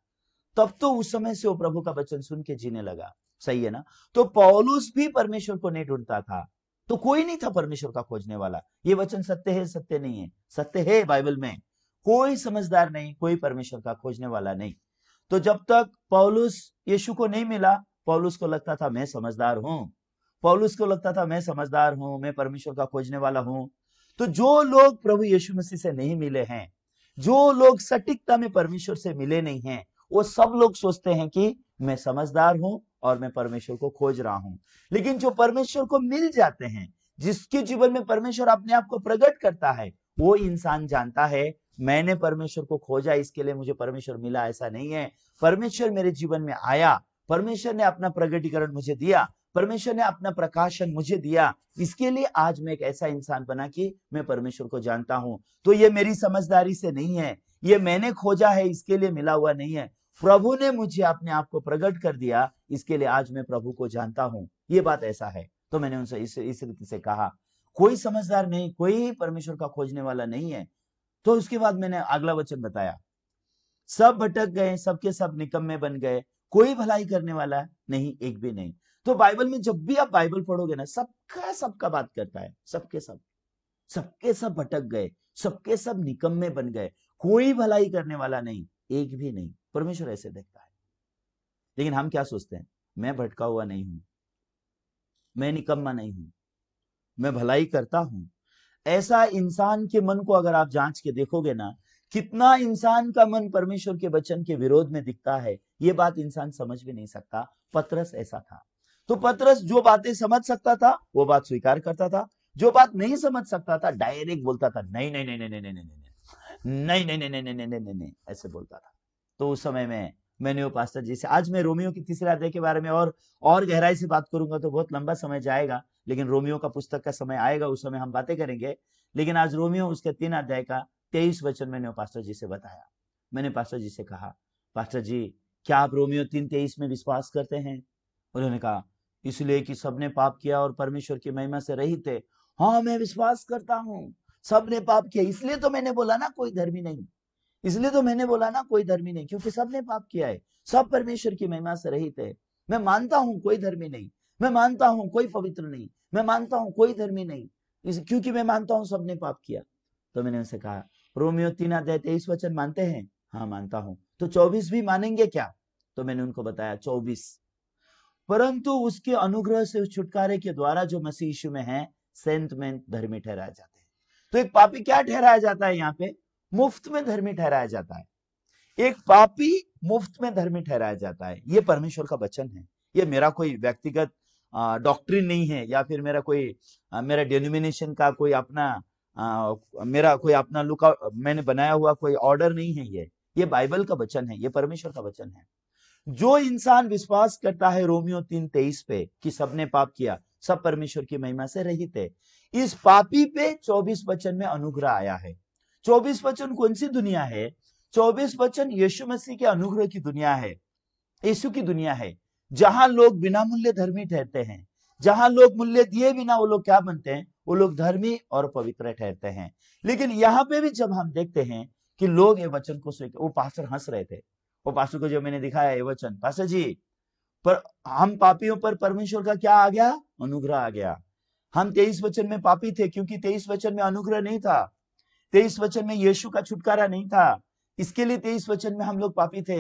तब तो उस समय से वो प्रभु का वचन सुन के जीने लगा सही है ना तो पौलुस भी परमेश्वर को नहीं ढूंढता था तो कोई नहीं था परमेश्वर का खोजने वाला ये वचन सत्य है सत्य नहीं है सत्य है बाइबल में कोई समझदार नहीं कोई परमेश्वर का खोजने वाला नहीं तो जब तक पौलुस यीशु को नहीं मिला पौलुस को लगता था मैं समझदार हूं पौलुस को लगता था मैं समझदार हूं मैं परमेश्वर का खोजने वाला हूं तो जो लोग प्रभु यीशु मसीह से नहीं मिले हैं जो लोग सटीकता में परमेश्वर से मिले नहीं हैं वो सब लोग सोचते हैं कि मैं समझदार हूं और मैं परमेश्वर को खोज रहा हूं लेकिन जो परमेश्वर को मिल जाते हैं जिसके जीवन में परमेश्वर अपने आप को प्रकट करता है वो इंसान जानता है मैंने परमेश्वर को खोजा इसके लिए मुझे परमेश्वर मिला ऐसा नहीं है परमेश्वर मेरे जीवन में आया परमेश्वर ने अपना प्रगटीकरण मुझे दिया परमेश्वर ने अपना प्रकाशन मुझे दिया इसके लिए आज मैं एक ऐसा इंसान बना कि मैं परमेश्वर को जानता हूं तो ये मेरी समझदारी से नहीं है ये मैंने खोजा है इसके लिए मिला हुआ नहीं है प्रभु ने मुझे अपने आप को प्रकट कर दिया इसके लिए आज मैं प्रभु को जानता हूं ये बात ऐसा है तो मैंने उनसे इस इस रीति से कहा कोई समझदार नहीं कोई परमेश्वर का खोजने वाला नहीं है तो उसके बाद मैंने अगला वचन बताया सब भटक गए सबके सब निकम्मे बन गए कोई भलाई करने वाला नहीं एक भी नहीं तो बाइबल में जब भी आप बाइबल पढ़ोगे ना सबका सबका बात करता है सबके सब सबके सब भटक गए सबके सब निकम्मे बन गए कोई भलाई करने वाला नहीं एक भी नहीं परमेश्वर ऐसे देखता है लेकिन हम क्या सोचते हैं मैं भटका हुआ नहीं हूं मैं निकम्मा नहीं हूं मैं भलाई करता हूं ऐसा इंसान के मन को अगर आप जांच के देखोगे ना कितना इंसान का मन परमेश्वर के वचन के विरोध में दिखता है ये बात इंसान समझ भी नहीं सकता पतरस ऐसा था तो पतरस जो बातें समझ सकता था वो बात स्वीकार करता था जो बात नहीं समझ सकता था डायरेक्ट बोलता था नहीं नहीं नहीं नहीं नहीं नहीं नहीं नहीं नहीं नहीं नहीं नहीं नहीं नहीं ऐसे बोलता था तो उस समय में मैंने वो पास्टर जी से आज मैं रोमियो की तीसरे अध्याय के बारे में और और गहराई से बात करूंगा तो बहुत लंबा समय जाएगा लेकिन रोमियो का पुस्तक का समय आएगा उस समय हम बातें करेंगे लेकिन आज रोमियो उसके तीन अध्याय का तेईस वचन मैंने वो पास्टर जी से बताया मैंने पास्टर जी से कहा पास्टर जी क्या आप रोमियो तीन तेईस में विश्वास करते हैं उन्होंने कहा इसलिए कि सबने पाप किया और परमेश्वर की महिमा से रही थे हाँ मैं विश्वास करता हूँ सबने पाप किया इसलिए तो मैंने बोला ना कोई धर्मी नहीं इसलिए तो मैंने बोला ना कोई धर्मी नहीं क्योंकि सबने पाप किया है सब परमेश्वर की महिमा से रहित है मैं मानता हूं कोई धर्मी नहीं मैं मानता हूं कोई पवित्र नहीं मैं मानता हूं कोई धर्मी नहीं इस क्योंकि मैं मानता हूं सबने पाप किया तो मैंने उनसे कहा रोमियो तीन अध्याय तेईस वचन मानते हैं हाँ मानता हूं तो चौबीस भी मानेंगे क्या तो मैंने उनको बताया चौबीस परंतु उसके अनुग्रह से उस छुटकारे के द्वारा जो मसीह यीशु में है सेंतमेंट धर्मी ठहराया जाते हैं तो एक पापी क्या ठहराया जाता है यहाँ पे मुफ्त में धर्मी ठहराया जाता है एक पापी मुफ्त में धर्मी ठहराया जाता है ये परमेश्वर का वचन है ये मेरा कोई व्यक्तिगत डॉक्ट्रिन नहीं है या फिर मेरा कोई मेरा डेनोमिनेशन का कोई अपना मेरा कोई अपना लुक मैंने बनाया हुआ कोई ऑर्डर नहीं है ये ये बाइबल का वचन है ये परमेश्वर का वचन है जो इंसान विश्वास करता है रोमियो तीन तेईस पे कि सबने पाप किया सब परमेश्वर की महिमा से रहित है इस पापी पे चौबीस वचन में अनुग्रह आया है चौबीस वचन कौन सी दुनिया है चौबीस वचन यीशु मसीह के अनुग्रह की दुनिया है यीशु की दुनिया है जहां लोग बिना मूल्य धर्मी ठहरते हैं जहां लोग मूल्य दिए बिना वो लोग क्या बनते हैं वो लोग धर्मी और पवित्र ठहरते हैं लेकिन यहाँ पे भी जब हम देखते हैं कि लोग ये वचन को वो पास्टर हंस रहे थे वो पास्टर को जो मैंने दिखाया ये वचन पास्टर जी पर हम पापियों पर परमेश्वर का क्या आ गया अनुग्रह आ गया हम तेईस वचन में पापी थे क्योंकि तेईस वचन में अनुग्रह नहीं था तेईस वचन में यीशु का छुटकारा नहीं था इसके लिए तेईस वचन में हम लोग पापी थे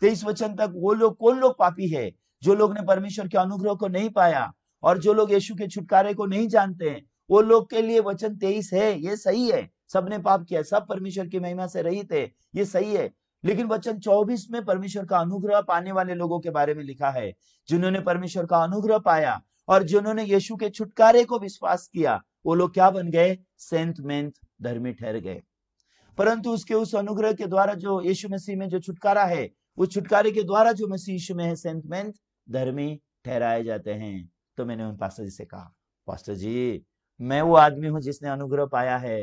तेईस वचन तक वो लोग कौन लोग पापी है जो लोग ने परमेश्वर के अनुग्रह को नहीं पाया और जो लोग यीशु के छुटकारे को नहीं जानते हैं वो लोग के लिए वचन तेईस है ये सही है सबने पाप किया सब परमेश्वर की महिमा से रही थे ये सही है लेकिन वचन 24 में परमेश्वर का अनुग्रह पाने वाले लोगों के बारे में लिखा है जिन्होंने परमेश्वर का अनुग्रह पाया और जिन्होंने यीशु के छुटकारे को विश्वास किया वो लोग क्या बन गए सेंट मेंट धर्मी ठहर गए परंतु उसके उस अनुग्रह के द्वारा जो यीशु मसीह में जो छुटकारा है उस छुटकारे के द्वारा जो मसीह यीशु में है सेंटमेंट धर्मी ठहराए जाते हैं तो मैंने उन पास्टर जी से कहा पास्टर जी मैं वो आदमी हूँ जिसने अनुग्रह पाया है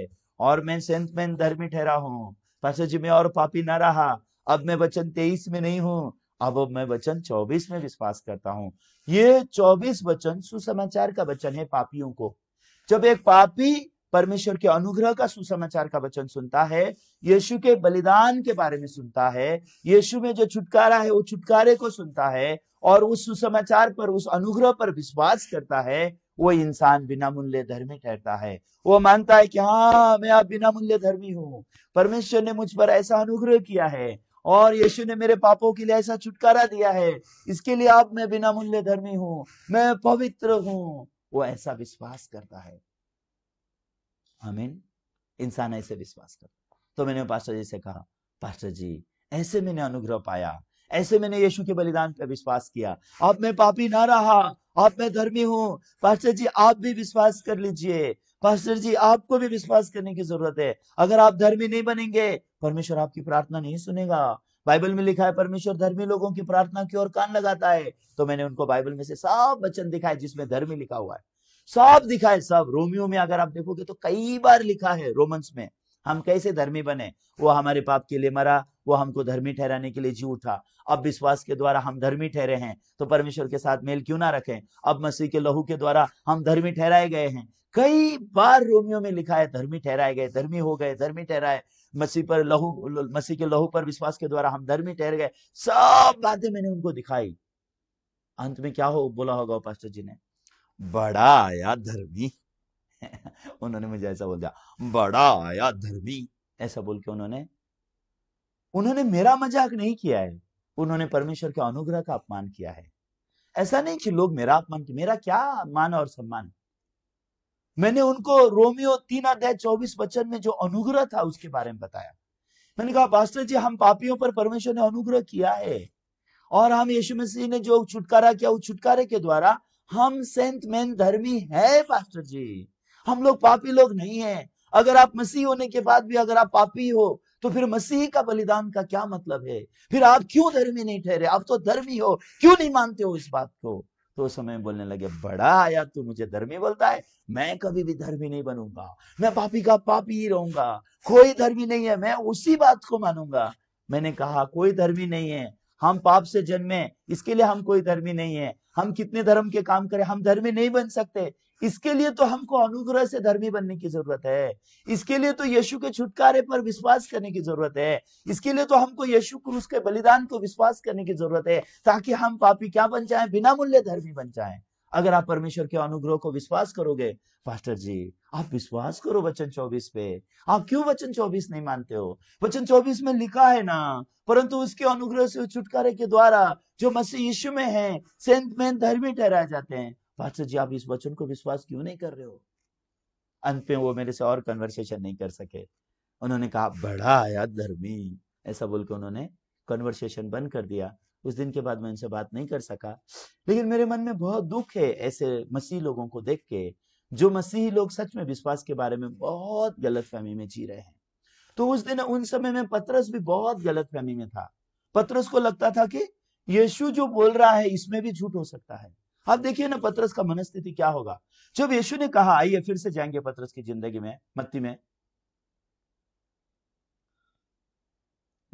और मैं सेंटमेंट धर्मी ठहरा हूँ पास्टर जी मैं और पापी ना रहा अब मैं वचन तेईस में नहीं हूँ अब अब मैं वचन चौबीस में विश्वास करता हूँ ये चौबीस वचन सुसमाचार का वचन है पापियों को जब एक पापी परमेश्वर के अनुग्रह का सुसमाचार का वचन सुनता है यीशु के बलिदान के बारे में सुनता है यीशु में जो छुटकारा है वो छुटकारे को सुनता है और उस सुसमाचार पर उस अनुग्रह पर विश्वास करता है वो इंसान बिना मूल्य धर्मी ठहरता है वो मानता है कि हाँ मैं आप बिना मूल्य धर्मी हूँ परमेश्वर ने मुझ पर ऐसा अनुग्रह किया है और यीशु ने मेरे पापों के लिए ऐसा छुटकारा दिया है इसके लिए आप मैं बिना मूल्य धर्मी हूँ मैं पवित्र हूँ वो ऐसा विश्वास करता है हमें इंसान ऐसे विश्वास कर तो मैंने पास्टर जी से कहा पास्टर जी ऐसे मैंने अनुग्रह पाया ऐसे मैंने यीशु के बलिदान पर विश्वास किया अब मैं पापी ना रहा अब मैं धर्मी हूँ पास्टर जी आप भी विश्वास कर लीजिए पास्टर जी आपको भी विश्वास करने की जरूरत है अगर आप धर्मी नहीं बनेंगे परमेश्वर आपकी प्रार्थना नहीं सुनेगा बाइबल में लिखा है परमेश्वर धर्मी लोगों की प्रार्थना की ओर कान लगाता है तो मैंने उनको बाइबल में से सब वचन दिखाए जिसमें धर्मी लिखा हुआ है सब दिखा है सब रोमियो में अगर आप देखोगे तो कई बार लिखा है रोमन्स में हम कैसे धर्मी बने वो हमारे पाप के लिए मरा वो हमको धर्मी ठहराने के लिए जी उठा अब विश्वास के द्वारा हम धर्मी ठहरे हैं तो परमेश्वर के साथ मेल क्यों ना रखें अब मसीह के लहू के द्वारा हम धर्मी ठहराए गए हैं कई बार रोमियो में लिखा है धर्मी ठहराए गए धर्मी हो गए धर्मी ठहराए मसीह पर लहू मसीह के लहू पर विश्वास के द्वारा हम धर्मी ठहर गए सब बातें मैंने उनको दिखाई अंत में क्या हो बोला होगा पास्टर जी ने बड़ा आया धर्मी [laughs] उन्होंने मुझे ऐसा बोल दिया बड़ा आया धर्मी ऐसा बोल के उन्होंने उन्होंने मेरा मजाक नहीं किया है उन्होंने परमेश्वर के अनुग्रह का अपमान किया है ऐसा नहीं कि लोग मेरा अपमान मेरा क्या मान और सम्मान मैंने उनको रोमियो तीन अध्याय चौबीस वचन में जो अनुग्रह था उसके बारे में बताया मैंने कहा पास्टर जी हम पापियों पर परमेश्वर ने अनुग्रह किया है और हम यीशु मसीह ने जो छुटकारा किया उस छुटकारे के द्वारा हम सेंट मैन धर्मी है पास्टर जी हम लोग पापी लोग नहीं है अगर आप मसीह होने के बाद भी अगर आप पापी हो तो फिर मसीह का बलिदान का क्या मतलब है फिर आप क्यों धर्मी नहीं ठहरे आप तो धर्मी हो क्यों नहीं मानते हो इस बात को तो समय बोलने लगे बड़ा आया तू मुझे धर्मी बोलता है मैं कभी भी धर्मी नहीं बनूंगा मैं पापी का पापी ही रहूंगा कोई धर्मी नहीं है मैं उसी बात को मानूंगा मैंने कहा कोई धर्मी नहीं है हम पाप से जन्मे इसके लिए हम कोई धर्मी नहीं है हम कितने धर्म के काम करें हम धर्मी नहीं बन सकते इसके लिए तो हमको अनुग्रह से धर्मी बनने की जरूरत है इसके लिए तो यीशु के छुटकारे पर विश्वास करने की जरूरत है इसके लिए तो हमको यीशु क्रूस के बलिदान को विश्वास करने की जरूरत है ताकि हम पापी क्या बन जाए बिना मूल्य धर्मी बन जाए अगर आप परमेश्वर के अनुग्रह को विश्वास करोगे पास्टर जी आप विश्वास करो वचन 24 पे आप क्यों वचन 24 नहीं मानते हो वचन 24 में लिखा है ना परंतु उसके अनुग्रह से छुटकारे के द्वारा जो मसीह यीशु में है सेंट में धर्मी ठहराए जाते हैं पास्टर जी आप इस वचन को विश्वास क्यों नहीं कर रहे हो अंत में वो मेरे से और कन्वर्सेशन नहीं कर सके उन्होंने कहा बड़ा आया धर्मी ऐसा बोल के उन्होंने कन्वर्सेशन बंद कर दिया उस दिन के बाद मैं उनसे बात नहीं कर सका लेकिन मेरे मन में बहुत दुख है ऐसे मसीह लोगों को देख के जो मसीही लोग सच में विश्वास के बारे में बहुत गलत फहमी में जी रहे हैं तो उस दिन उन समय में पतरस भी बहुत गलत फहमी में था पतरस को लगता था कि यीशु जो बोल रहा है इसमें भी झूठ हो सकता है आप देखिए ना पतरस का मनस्थिति क्या होगा जब यीशु ने कहा आइए फिर से जाएंगे पतरस की जिंदगी में मत्ती में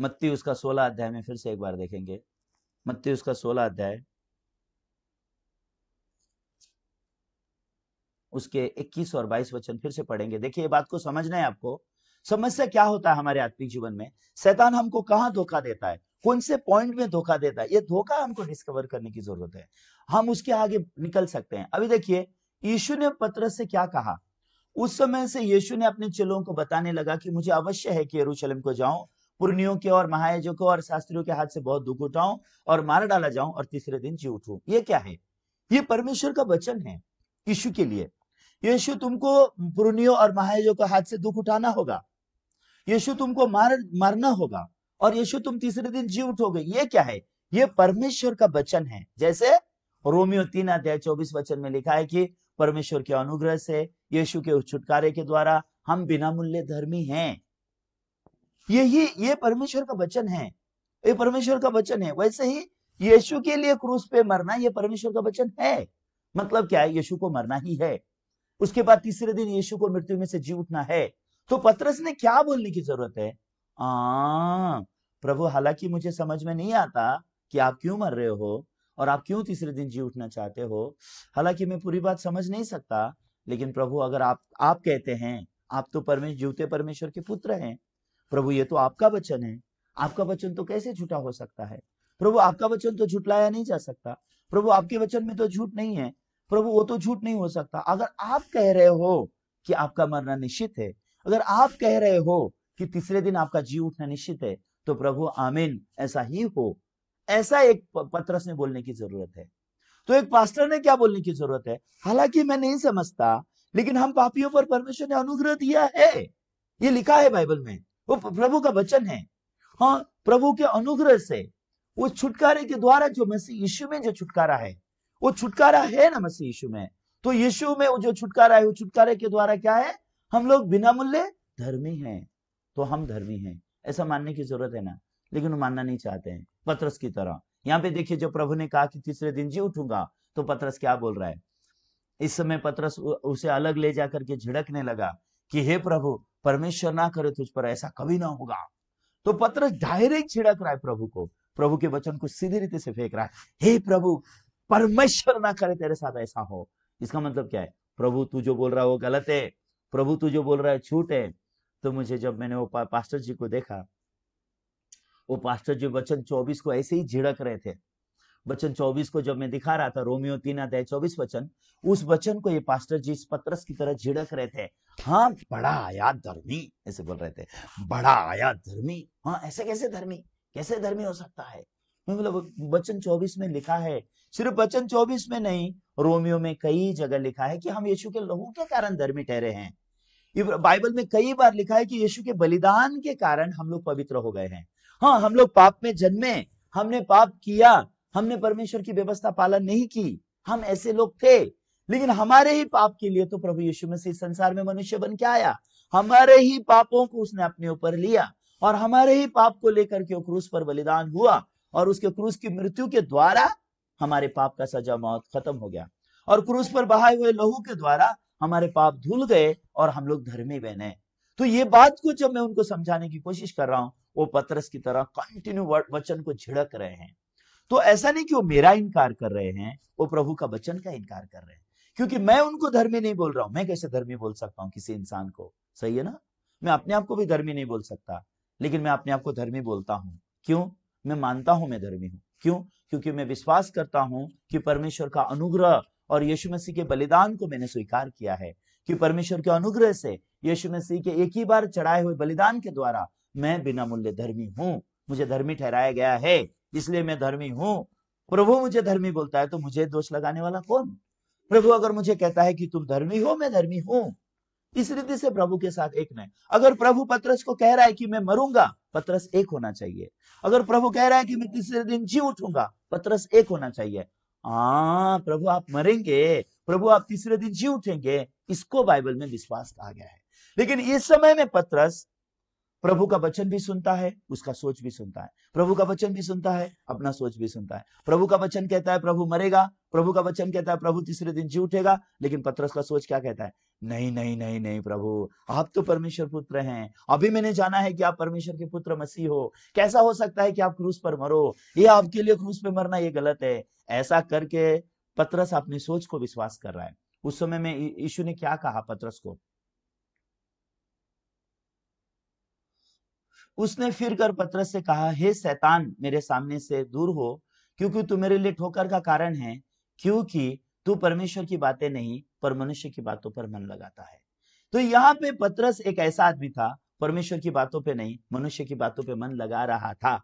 मत्ती उसका सोलह अध्याय में फिर से एक बार देखेंगे मत्ती उसका सोलह अध्याय उसके 21 और 22 वचन फिर से पढ़ेंगे देखिए ये बात को समझना है आपको समस्या क्या होता है हमारे आत्मिक जीवन में शैतान हमको कहाँ धोखा देता है कौन से पॉइंट में धोखा देता है ये धोखा हमको डिस्कवर करने की जरूरत है हम उसके आगे निकल सकते हैं अभी देखिए यीशु ने पत्र से क्या कहा उस समय से यीशु ने अपने चेलों को बताने लगा कि मुझे अवश्य है कि यरूशलेम को जाऊं पुर्णियों के और महायजों के और शास्त्रियों के हाथ से बहुत दुख उठाऊं और मार डाला जाऊं और तीसरे दिन जी उठूं ये क्या है ये परमेश्वर का वचन है यीशु के लिए यीशु तुमको पुर्णियों और महायजों के हाथ से दुख उठाना होगा यीशु तुमको मार मारना होगा और यीशु तुम तीसरे दिन जी उठोगे ये क्या है ये परमेश्वर का वचन है जैसे रोमियो तीन अध्याय चौबीस वचन में लिखा है कि परमेश्वर के अनुग्रह से यीशु के छुटकारे के द्वारा हम बिना मूल्य धर्मी हैं यही ये परमेश्वर का वचन है ये परमेश्वर का वचन है वैसे ही यीशु के लिए क्रूस पे मरना ये परमेश्वर का वचन है मतलब क्या है यीशु को मरना ही है उसके बाद तीसरे दिन यीशु को मृत्यु में से जी उठना है तो पत्रस ने क्या बोलने की जरूरत है आ, प्रभु हालांकि मुझे समझ में नहीं आता कि आप क्यों मर रहे हो और आप क्यों तीसरे दिन जी उठना चाहते हो हालांकि मैं पूरी बात समझ नहीं सकता लेकिन प्रभु अगर आप आप कहते हैं आप तो परमेश्वर जीवते परमेश्वर के पुत्र हैं प्रभु ये तो आपका वचन है आपका वचन तो कैसे झूठा हो सकता है प्रभु आपका वचन तो झुटलाया नहीं जा सकता प्रभु आपके वचन में तो झूठ नहीं है प्रभु वो तो झूठ नहीं हो सकता अगर आप कह रहे हो कि आपका मरना निश्चित है अगर आप कह रहे हो कि तीसरे दिन आपका जीव उठना निश्चित है तो प्रभु आमीन ऐसा ही हो ऐसा एक पत्रस ने बोलने की जरूरत है तो एक पास्टर ने क्या बोलने की जरूरत है हालांकि मैं नहीं समझता लेकिन हम पापियों पर परमेश्वर ने अनुग्रह दिया है ये लिखा है बाइबल में वो प्रभु का वचन है हाँ प्रभु के अनुग्रह से वो छुटकारे के द्वारा जो मसीह यीशु में जो छुटकारा है वो छुटकारा है ना मसीह यीशु में तो यीशु में वो जो छुटकारा है वो छुटकारे के द्वारा क्या है हम लोग बिना मूल्य धर्मी हैं तो हम धर्मी हैं ऐसा मानने की जरूरत है ना लेकिन वो मानना नहीं चाहते हैं पत्रस की तरह यहाँ पे देखिए जो प्रभु ने कहा कि तीसरे दिन जी उठूंगा तो पत्रस क्या बोल रहा है इस समय पत्रस उसे अलग ले जाकर के झिड़कने लगा कि हे प्रभु परमेश्वर ना करे तुझ पर ऐसा कभी ना होगा तो पत्र डायरेक्ट छिड़क रहा है प्रभु को प्रभु के वचन को सीधी रीति से फेंक रहा है हे प्रभु परमेश्वर ना करे तेरे साथ ऐसा हो इसका मतलब क्या है प्रभु तू जो बोल रहा है वो गलत है प्रभु तू जो बोल रहा है छूट है तो मुझे जब मैंने वो पा, पास्टर जी को देखा वो पास्टर जी वचन 24 को ऐसे ही झिड़क रहे थे वचन 24 को जब मैं दिखा रहा था रोमियो तीन अध्याय चौबीस वचन उस वचन को ये पास्टर जी इस पत्रस की तरह झिड़क रहे थे हाँ बड़ा आया धर्मी ऐसे बोल रहे थे बड़ा आया धर्मी हाँ ऐसे कैसे धर्मी कैसे धर्मी हो सकता है मतलब बोला वचन चौबीस में लिखा है सिर्फ वचन चौबीस में नहीं रोमियो में कई जगह लिखा है कि हम यीशु के लहू के कारण धर्मी ठहरे हैं बाइबल में कई बार लिखा है कि यीशु के बलिदान के कारण हम लोग पवित्र हो गए हैं हाँ हम लोग पाप में जन्मे हमने पाप किया हमने परमेश्वर की व्यवस्था पालन नहीं की हम ऐसे लोग थे लेकिन हमारे ही पाप के लिए तो प्रभु यीशु मसीह संसार में मनुष्य बन के आया हमारे ही पापों को उसने अपने ऊपर लिया और हमारे ही पाप को लेकर के क्रूस पर बलिदान हुआ और उसके क्रूस की मृत्यु के द्वारा हमारे पाप का सजा मौत खत्म हो गया और क्रूस पर बहाए हुए लहू के द्वारा हमारे पाप धुल गए और हम लोग धर्मी बने तो ये बात को जब मैं उनको समझाने की कोशिश कर रहा हूं वो पत्रस की तरह कंटिन्यू वचन को झिड़क रहे हैं तो ऐसा नहीं कि वो मेरा इनकार कर रहे हैं वो प्रभु का बचन का इनकार कर रहे हैं क्योंकि मैं उनको धर्मी नहीं बोल रहा हूं मैं कैसे धर्मी बोल सकता हूं किसी इंसान को सही है ना मैं अपने आप को भी धर्मी नहीं बोल सकता लेकिन मैं अपने आप को धर्मी बोलता हूँ क्यों मैं मानता हूं मैं धर्मी हूँ क्यों क्योंकि मैं विश्वास करता हूं कि परमेश्वर का अनुग्रह और यीशु मसीह के बलिदान को मैंने स्वीकार किया है कि परमेश्वर के अनुग्रह से यीशु मसीह के एक ही बार चढ़ाए हुए बलिदान के द्वारा मैं बिना मूल्य धर्मी हूं मुझे धर्मी ठहराया गया है इसलिए मैं धर्मी हूं प्रभु मुझे धर्मी बोलता है तो मुझे दोष लगाने वाला कौन प्रभु अगर मुझे कहता है कि तुम धर्मी हो मैं धर्मी हूं इस रीति से प्रभु के साथ एक नहीं अगर प्रभु पत्रस को कह रहा है कि मैं मरूंगा पत्रस एक होना चाहिए अगर प्रभु कह रहा है कि मैं तीसरे दिन जी उठूंगा पत्रस एक होना चाहिए आ, हाँ, प्रभु आप मरेंगे प्रभु आप तीसरे दिन जी उठेंगे इसको बाइबल में विश्वास कहा गया है लेकिन इस समय में पत्रस प्रभु का वचन भी सुनता है उसका सोच भी सुनता है प्रभु का वचन भी सुनता है अपना सोच भी सुनता है प्रभु का वचन कहता है प्रभु मरेगा प्रभु का वचन कहता है प्रभु तीसरे दिन जी उठेगा लेकिन पत्रस का सोच क्या कहता है नहीं नहीं नहीं नहीं प्रभु आप तो परमेश्वर पुत्र हैं अभी मैंने जाना है कि आप परमेश्वर के पुत्र मसीह हो कैसा हो सकता है कि आप क्रूस पर मरो ये आपके लिए क्रूस पर मरना ये गलत है ऐसा करके पत्रस अपनी सोच को विश्वास कर रहा है उस समय में यीशु ने क्या कहा पत्रस को उसने फिर कर पत्रस से कहा हे सैतान मेरे सामने से दूर हो क्योंकि तू मेरे लिए ठोकर का कारण है क्योंकि तू परमेश्वर की बातें नहीं पर मनुष्य की बातों पर मन लगाता है तो यहाँ पे पत्रस एक ऐसा आदमी था परमेश्वर की बातों पे नहीं मनुष्य की बातों पे मन लगा रहा था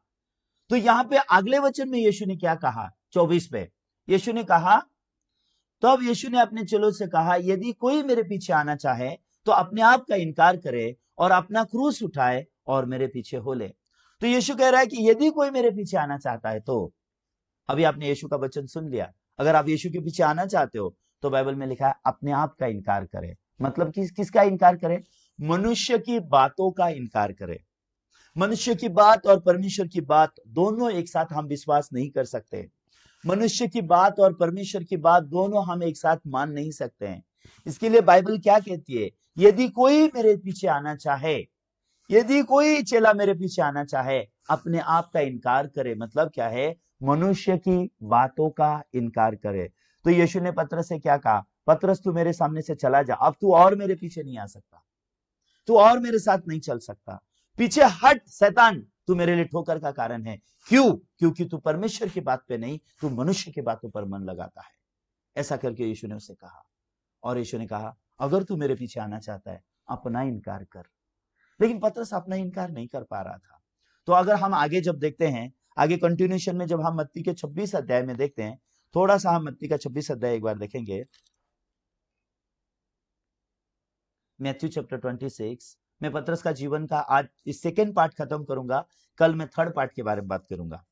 तो यहाँ पे अगले वचन में यीशु ने क्या कहा चौबीस पे यीशु ने कहा तब तो यीशु ने अपने चेलों से कहा यदि कोई मेरे पीछे आना चाहे तो अपने आप का इनकार करे और अपना क्रूस उठाए और मेरे पीछे हो ले तो यीशु कह रहा है कि यदि कोई मेरे पीछे आना चाहता है तो अभी आपने यीशु का वचन सुन लिया अगर आप यीशु के पीछे आना चाहते हो तो बाइबल में लिखा है अपने आप का इनकार करें मतलब किस किसका इनकार करें मनुष्य की बातों का इनकार करें मनुष्य की बात और परमेश्वर की बात दोनों एक साथ हम विश्वास नहीं कर सकते मनुष्य की बात और परमेश्वर की बात दोनों हम एक साथ मान नहीं सकते हैं इसके लिए बाइबल क्या कहती है यदि कोई मेरे पीछे आना चाहे यदि कोई चेला मेरे पीछे आना चाहे अपने आप का इनकार करे मतलब क्या है मनुष्य की बातों का इनकार करे तो यीशु ने पत्र से क्या कहा पत्रस तू मेरे सामने से चला जा अब तू और मेरे पीछे नहीं आ सकता तू और मेरे साथ नहीं चल सकता पीछे हट सैतान तू मेरे लिए ठोकर का कारण है क्यों क्योंकि तू परमेश्वर की बात पे नहीं तू मनुष्य की बातों पर मन लगाता है ऐसा करके यीशु ने उसे कहा और यीशु ने कहा अगर तू मेरे पीछे आना चाहता है अपना इनकार कर लेकिन पत्रस अपना इनकार नहीं कर पा रहा था तो अगर हम आगे जब देखते हैं आगे कंटिन्यूशन में जब हम मत्ती के 26 अध्याय में देखते हैं थोड़ा सा हम मत्ती का 26 अध्याय एक बार देखेंगे मैथ्यू चैप्टर 26 मैं पत्रस का जीवन का आज इस सेकेंड पार्ट खत्म करूंगा कल मैं थर्ड पार्ट के बारे में बात करूंगा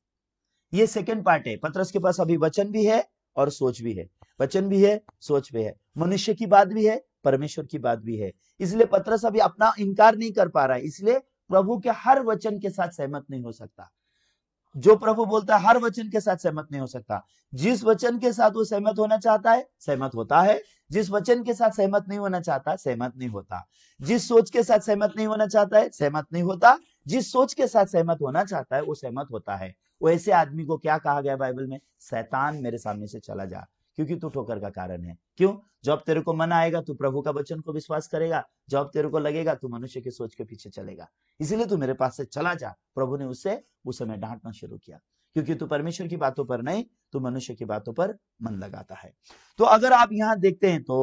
ये सेकेंड पार्ट है पत्रस के पास अभी वचन भी है और सोच भी है वचन भी है सोच भी है मनुष्य की बात भी है परमेश्वर की बात भी है इसलिए पत्रस अभी अपना इनकार नहीं कर पा रहा है इसलिए प्रभु के हर वचन के साथ सहमत नहीं हो सकता जो प्रभु बोलता है हर वचन के साथ सहमत नहीं हो सकता जिस वचन के साथ वो सहमत होना चाहता है सहमत होता है जिस वचन के साथ सहमत नहीं होना चाहता सहमत नहीं होता जिस सोच के साथ सहमत नहीं होना चाहता है सहमत नहीं होता जिस सोच के साथ सहमत होना चाहता है वो सहमत होता है वो ऐसे आदमी को क्या कहा गया बाइबल में सैतान मेरे सामने से चला जा क्योंकि तू ठोकर का कारण है क्यों जब तेरे को मन आएगा तू प्रभु का वचन को विश्वास करेगा जब तेरे को लगेगा तू मनुष्य की सोच के पीछे चलेगा इसीलिए तू मेरे पास से चला जा प्रभु ने उसे उस समय डांटना शुरू किया क्योंकि तू परमेश्वर की बातों पर नहीं तू मनुष्य की बातों पर मन लगाता है तो अगर आप यहाँ देखते हैं तो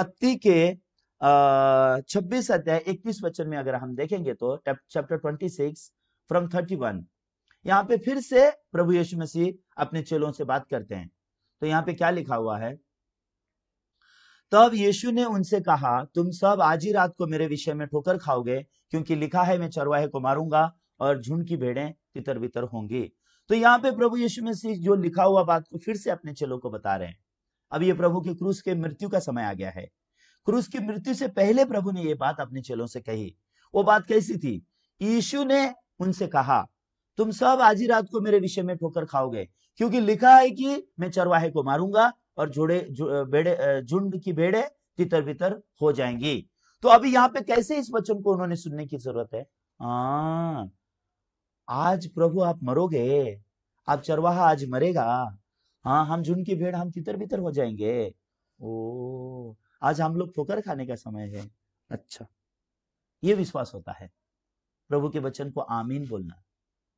मत्ती के छब्बीस अध्याय इक्कीस वचन में अगर हम देखेंगे तो chapter twenty six from thirty one यहाँ पे फिर से प्रभु यीशु मसीह अपने चेलों से बात करते हैं तो यहाँ पे क्या लिखा हुआ है तब यीशु ने उनसे कहा तुम सब आज ही रात को मेरे विषय में ठोकर खाओगे क्योंकि लिखा है मैं चरवाहे को मारूंगा और झुंड की भेड़ें तितर बितर होंगी तो यहाँ पे प्रभु यीशु मसीह जो लिखा हुआ बात को फिर से अपने चेलों को बता रहे हैं अब ये प्रभु की क्रूस के मृत्यु का समय आ गया है क्रूस की मृत्यु से पहले प्रभु ने ये बात अपने चेलों से कही वो बात कैसी थी यीशु ने उनसे कहा तुम सब आज ही रात को मेरे विषय में ठोकर खाओगे क्योंकि लिखा है कि मैं चरवाहे को मारूंगा और जोड़े जो, बेड़े झुंड की बेड़े तितर बितर हो जाएंगी तो अभी यहाँ पे कैसे इस वचन को उन्होंने सुनने की जरूरत है आ, हाँ, आज प्रभु आप मरोगे आप चरवाहा आज मरेगा हाँ हम झुंड की भेड़ हम तितर बितर हो जाएंगे ओ आज हम लोग ठोकर खाने का समय है अच्छा ये विश्वास होता है प्रभु के वचन को आमीन बोलना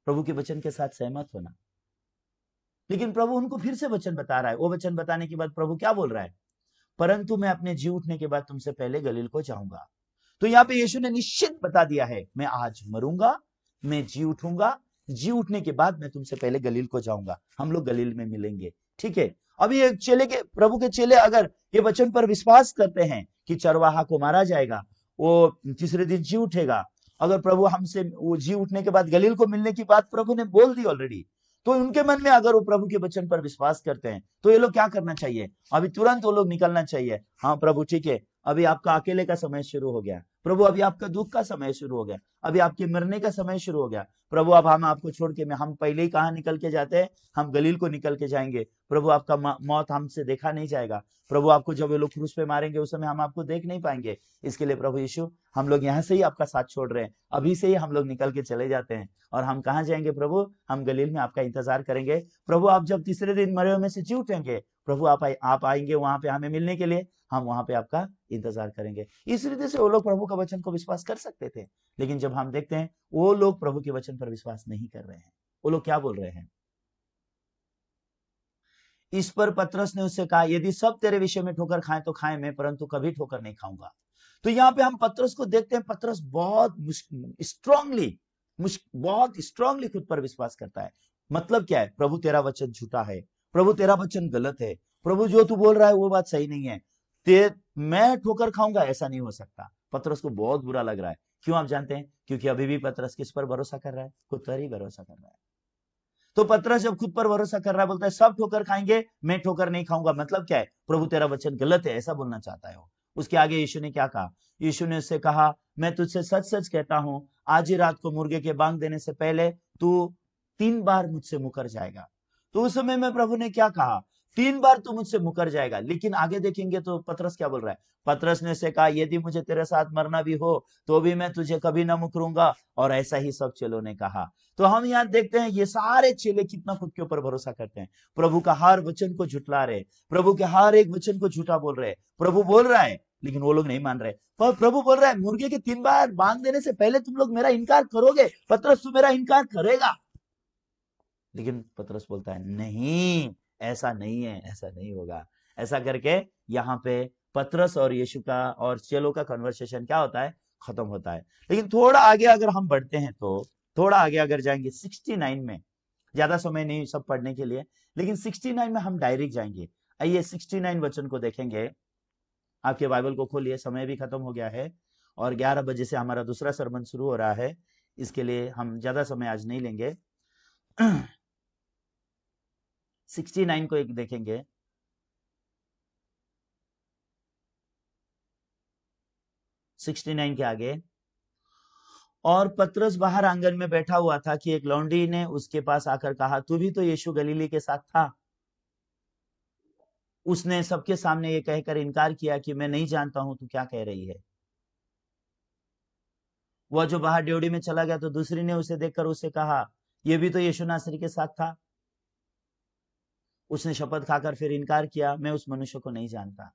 प्रभु के वचन के साथ सहमत होना लेकिन प्रभु उनको फिर से वचन बता रहा है वो वचन बताने के बाद प्रभु क्या बोल रहा है परंतु मैं अपने जी उठने के बाद तुमसे पहले गलील को जाऊंगा तो यहाँ पे यीशु ने निश्चित बता दिया है मैं आज मरूंगा मैं जी उठूंगा जी उठने के बाद मैं तुमसे पहले गलील को जाऊंगा हम लोग गलील में मिलेंगे ठीक है अब ये चेले के प्रभु के चेले अगर ये वचन पर विश्वास करते हैं कि चरवाहा को मारा जाएगा वो तीसरे दिन जी उठेगा अगर प्रभु हमसे वो जी उठने के बाद गलील को मिलने की बात प्रभु ने बोल दी ऑलरेडी तो उनके मन में अगर वो प्रभु के वचन पर विश्वास करते हैं तो ये लोग क्या करना चाहिए अभी तुरंत वो लोग निकलना चाहिए हाँ प्रभु ठीक है अभी आपका अकेले का समय शुरू हो गया प्रभु अभी आपका दुख का समय शुरू हो गया अभी आपके मरने का समय शुरू हो गया प्रभु अब हम आपको छोड़ के मैं हम पहले ही कहाँ निकल के जाते हैं हम गलील को निकल के जाएंगे प्रभु आपका मौत हमसे देखा नहीं जाएगा प्रभु आपको जब वे लोग क्रूस पे मारेंगे उस समय हम आपको देख नहीं पाएंगे इसके लिए प्रभु यीशु हम लोग यहाँ से ही आपका साथ छोड़ रहे हैं अभी से ही हम लोग निकल के चले जाते हैं और हम कहाँ जाएंगे प्रभु हम गलील में आपका इंतजार करेंगे प्रभु आप जब तीसरे दिन मरे में से जी उठेंगे प्रभु आप आएंगे वहां पे हमें मिलने के लिए हम वहां पे आपका इंतजार करेंगे इस रीति से वो लोग प्रभु का वचन को विश्वास कर सकते थे लेकिन जब हम देखते हैं वो लोग प्रभु के वचन पर विश्वास नहीं कर रहे हैं वो लोग क्या बोल रहे हैं इस पर पत्रस ने उससे कहा यदि सब तेरे विषय में ठोकर खाए तो खाए मैं परंतु कभी ठोकर नहीं खाऊंगा तो यहाँ पे हम पत्रस को देखते हैं पत्रस बहुत स्ट्रांगली बहुत स्ट्रांगली खुद पर विश्वास करता है मतलब क्या है प्रभु तेरा वचन झूठा है प्रभु तेरा वचन गलत है प्रभु जो तू बोल रहा है वो बात सही नहीं है ते मैं ठोकर खाऊंगा ऐसा नहीं हो सकता पत्रस को बहुत बुरा लग रहा है क्यों आप जानते हैं क्योंकि अभी भी पत्रस किस पर भरोसा कर रहा है खुद पर ही भरोसा कर रहा है तो पत्रस जब खुद पर भरोसा कर रहा है बोलता है सब ठोकर खाएंगे मैं ठोकर नहीं खाऊंगा मतलब क्या है प्रभु तेरा वचन गलत है ऐसा बोलना चाहता है वो उसके आगे यीशु ने क्या कहा यीशु ने उससे कहा मैं तुझसे सच सच कहता हूं आज ही रात को मुर्गे के बांग देने से पहले तू तीन बार मुझसे मुकर जाएगा तो उस समय में प्रभु ने क्या कहा तीन बार तू मुझसे मुकर जाएगा लेकिन आगे देखेंगे तो पतरस क्या बोल रहा है पतरस ने से कहा यदि मुझे तेरे साथ मरना भी हो तो भी मैं तुझे कभी ना मुकरूंगा और ऐसा ही सब चेलों ने कहा तो हम यहाँ देखते हैं ये सारे चेले कितना खुद के ऊपर भरोसा करते हैं प्रभु का हर वचन को झुटला रहे प्रभु के हर एक वचन को झूठा बोल रहे प्रभु बोल रहा है लेकिन वो लोग नहीं मान रहे पर प्रभु बोल रहा है मुर्गे के तीन बार बांध देने से पहले तुम लोग मेरा इनकार करोगे पतरस तू मेरा इनकार करेगा लेकिन पतरस बोलता है नहीं ऐसा नहीं है ऐसा नहीं होगा ऐसा करके यहाँ पे पत्रस और यीशु का और चेलो का कन्वर्सेशन क्या होता है खत्म होता है लेकिन थोड़ा आगे अगर हम बढ़ते हैं तो थोड़ा आगे अगर जाएंगे 69 में ज्यादा समय नहीं सब पढ़ने के लिए लेकिन 69 में हम डायरेक्ट जाएंगे आइए 69 वचन को देखेंगे आपके बाइबल को खोलिए समय भी खत्म हो गया है और 11 बजे से हमारा दूसरा सरमन शुरू हो रहा है इसके लिए हम ज्यादा समय आज नहीं लेंगे सिक्सटी नाइन को एक देखेंगे सिक्सटी नाइन के आगे और पत्रस बाहर आंगन में बैठा हुआ था कि एक लौंडी ने उसके पास आकर कहा तू भी तो यीशु गलीली के साथ था उसने सबके सामने ये कहकर इनकार किया कि मैं नहीं जानता हूं तू क्या कह रही है वह जो बाहर ड्योड़ी में चला गया तो दूसरी ने उसे देखकर उसे कहा यह भी तो यीशु नासरी के साथ था उसने शपथ खाकर फिर इनकार किया मैं उस मनुष्य को नहीं जानता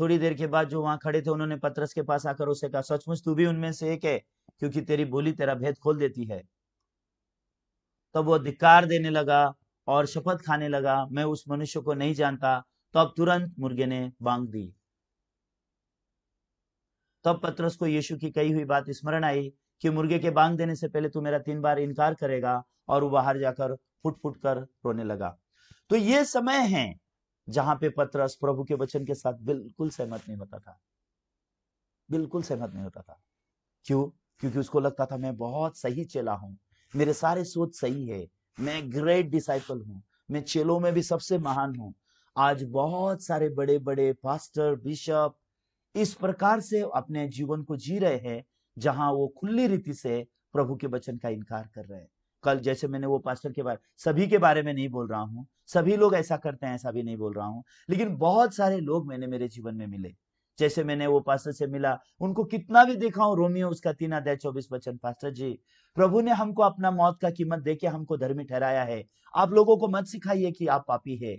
थोड़ी देर के बाद जो वहां खड़े थे उन्होंने पत्रस के पास आकर उसे कहा सचमुच तू भी उनमें से एक है क्योंकि तेरी बोली तेरा भेद खोल देती है तब वो धिकार देने लगा और शपथ खाने लगा मैं उस मनुष्य को नहीं जानता तब तुरंत मुर्गे ने बांग दी तब पत्रस को यीशु की कही हुई बात स्मरण आई कि मुर्गे के बांग देने से पहले तू मेरा तीन बार इनकार करेगा और वो बाहर जाकर फुट फुट कर रोने लगा तो ये समय है जहां पे पत्रस प्रभु के वचन के साथ बिल्कुल सहमत नहीं होता था बिल्कुल सहमत नहीं होता था क्यों क्योंकि उसको लगता था मैं बहुत सही चेला हूं मेरे सारे सोच सही है मैं ग्रेट डिसाइपल हूं मैं चेलों में भी सबसे महान हूं आज बहुत सारे बड़े बड़े पास्टर बिशप इस प्रकार से अपने जीवन को जी रहे हैं जहां वो खुली रीति से प्रभु के वचन का इनकार कर रहे हैं कल जैसे मैंने वो पास्टर के बारे सभी के बारे में नहीं बोल रहा हूँ सभी लोग ऐसा करते हैं ऐसा भी नहीं बोल रहा हूँ लेकिन बहुत सारे लोग मैंने मेरे जीवन में मिले जैसे मैंने वो पास्टर से मिला उनको कितना भी देखा हूँ रोमियो उसका तीन अध्याय चौबीस वचन पास्टर जी प्रभु ने हमको अपना मौत का कीमत देके हमको धर्मी ठहराया है आप लोगों को मत सिखाइए कि आप पापी है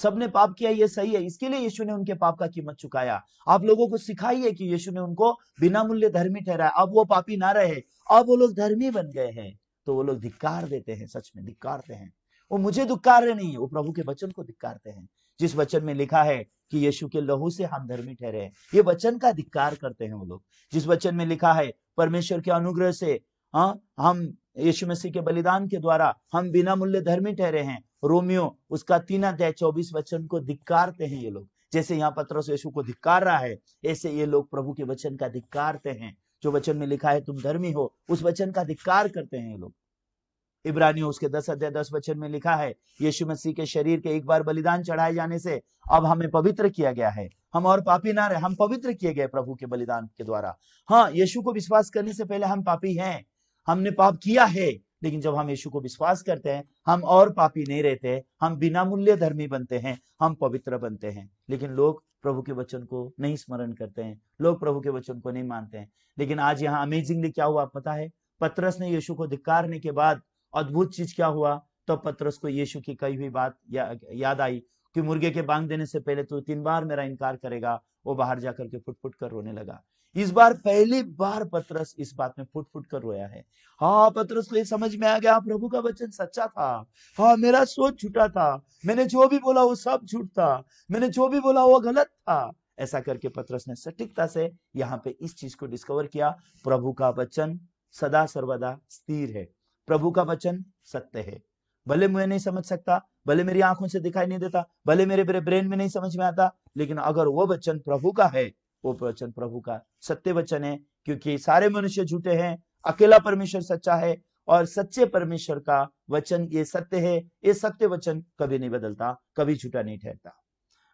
सबने पाप किया ये सही है इसके लिए यीशु ने उनके पाप का कीमत चुकाया आप लोगों को सिखाइए कि यीशु ने उनको बिना मूल्य धर्मी ठहराया अब वो पापी ना रहे अब वो लोग धर्मी बन गए हैं तो वो लोग धिक्कार देते हैं सच में धिक्कारते हैं वो मुझे धिक्कार नहीं नहीं वो प्रभु के वचन को धिक्कारते हैं जिस वचन में लिखा है कि यीशु के लहू से हम धर्मी ठहरे ये वचन का धिक्कार करते हैं वो लोग जिस वचन में लिखा है परमेश्वर के अनुग्रह से हाँ हम यीशु मसीह के बलिदान के द्वारा हम बिना मूल्य धर्मी ठहरे हैं रोमियो उसका तीन अध्याय चौबीस वचन को धिक्कारते हैं ये लोग जैसे यहाँ पत्रस को धिक्कार रहा है ऐसे ये लोग प्रभु के वचन का धिक्कारते हैं जो वचन में लिखा है तुम धर्मी हो उस वचन का धिक्कार करते हैं ये लोग इब्रानियों उसके दस अध्याय दस वचन में लिखा है यीशु मसीह के शरीर के एक बार बलिदान चढ़ाए जाने से अब हमें पवित्र किया गया है हम और पापी ना रहे हम पवित्र किए गए प्रभु के बलिदान के द्वारा हाँ यीशु को विश्वास करने से पहले हम पापी हैं हमने पाप किया है लेकिन जब हम यीशु को विश्वास करते हैं हम और पापी नहीं रहते हम बिना मूल्य धर्मी बनते हैं हम पवित्र बनते हैं लेकिन लोग प्रभु के वचन को नहीं स्मरण करते हैं लोग प्रभु के वचन को नहीं मानते हैं लेकिन आज यहाँ अमेजिंगली क्या हुआ पता है पत्रस ने यीशु को धिकारने के बाद अद्भुत चीज क्या हुआ तो पत्रस को यीशु की कही हुई बात या, याद आई कि मुर्गे के बांग देने से पहले तू तो तीन बार मेरा इनकार करेगा वो बाहर जाकर के फुटफुट कर रोने लगा इस बार पहली बार पत्रस इस बात में फुट फुट कर रोया है हाँ पत्रस को ये समझ में आ गया हाँ, प्रभु का वचन सच्चा था हाँ मेरा सोच झूठा था मैंने जो भी बोला वो सब झूठ था मैंने जो भी बोला वो गलत था ऐसा करके पत्रस ने सटीकता से यहाँ पे इस चीज को डिस्कवर किया प्रभु का वचन सदा सर्वदा स्थिर है प्रभु का वचन सत्य है भले मुझे नहीं समझ सकता भले मेरी आंखों से दिखाई नहीं देता भले मेरे मेरे ब्रेन में नहीं समझ में आता लेकिन अगर वो वचन प्रभु का है वो वचन प्रभु का सत्य वचन है क्योंकि सारे मनुष्य झूठे हैं अकेला परमेश्वर सच्चा है और सच्चे परमेश्वर का वचन ये सत्य है ये सत्य वचन कभी नहीं बदलता कभी झूठा नहीं ठहरता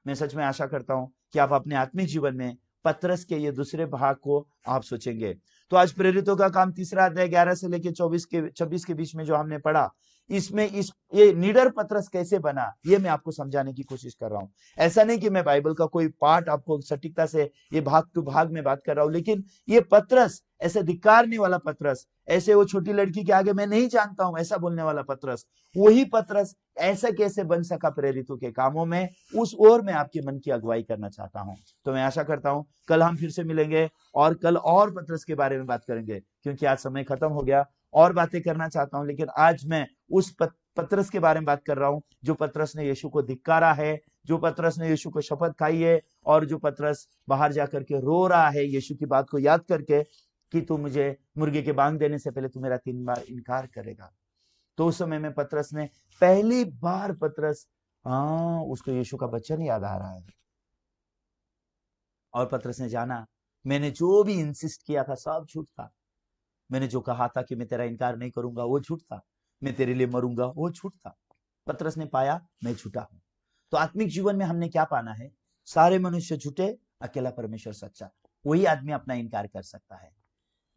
मैं सच में आशा करता हूं कि आप अपने आत्मिक जीवन में पत्रस के ये दूसरे भाग को आप सोचेंगे तो आज प्रेरितों का काम तीसरा अध्याय ग्यारह से लेकर चौबीस के छब्बीस के बीच में जो हमने पढ़ा इसमें इस ये निडर पत्रस कैसे बना ये मैं आपको समझाने की कोशिश कर रहा हूं ऐसा नहीं कि मैं बाइबल का कोई पार्ट आपको सटीकता से ये भाग टू भाग में बात कर रहा हूँ लेकिन ये पत्रस ऐसे धिकारने वाला पत्रस ऐसे वो छोटी लड़की के आगे मैं नहीं जानता हूं ऐसा बोलने वाला पत्रस वही पत्रस ऐसा कैसे बन सका प्रेरितों के कामों में उस ओर मैं आपके मन की अगुवाई करना चाहता हूं तो मैं आशा करता हूं कल हम फिर से मिलेंगे और कल और पत्रस के बारे बारे में बात करेंगे क्योंकि आज समय खत्म हो गया और बातें करना चाहता हूं लेकिन आज मैं उस पत, पत्रस के बारे में बात कर रहा हूं जो पत्रस ने यीशु को धिक्कारा है जो पत्रस ने यीशु को शपथ खाई है और जो पत्रस बाहर जाकर के रो रहा है यीशु की बात को याद करके कि तू मुझे मुर्गी के बांग देने से पहले तू मेरा तीन बार इनकार करेगा तो उस समय में पत्रस ने पहली बार पत्रस हाँ उसको यीशु का बच्चन याद आ रहा है और पत्रस ने जाना मैंने जो भी इंसिस्ट किया था सब झूठ था मैंने जो कहा था कि मैं तेरा इनकार नहीं करूंगा वो झूठ था मैं तेरे लिए मरूंगा वो झूठ था पत्रस ने पाया मैं झूठा हूं तो आत्मिक जीवन में हमने क्या पाना है सारे मनुष्य झूठे अकेला परमेश्वर सच्चा वही आदमी अपना इनकार कर सकता है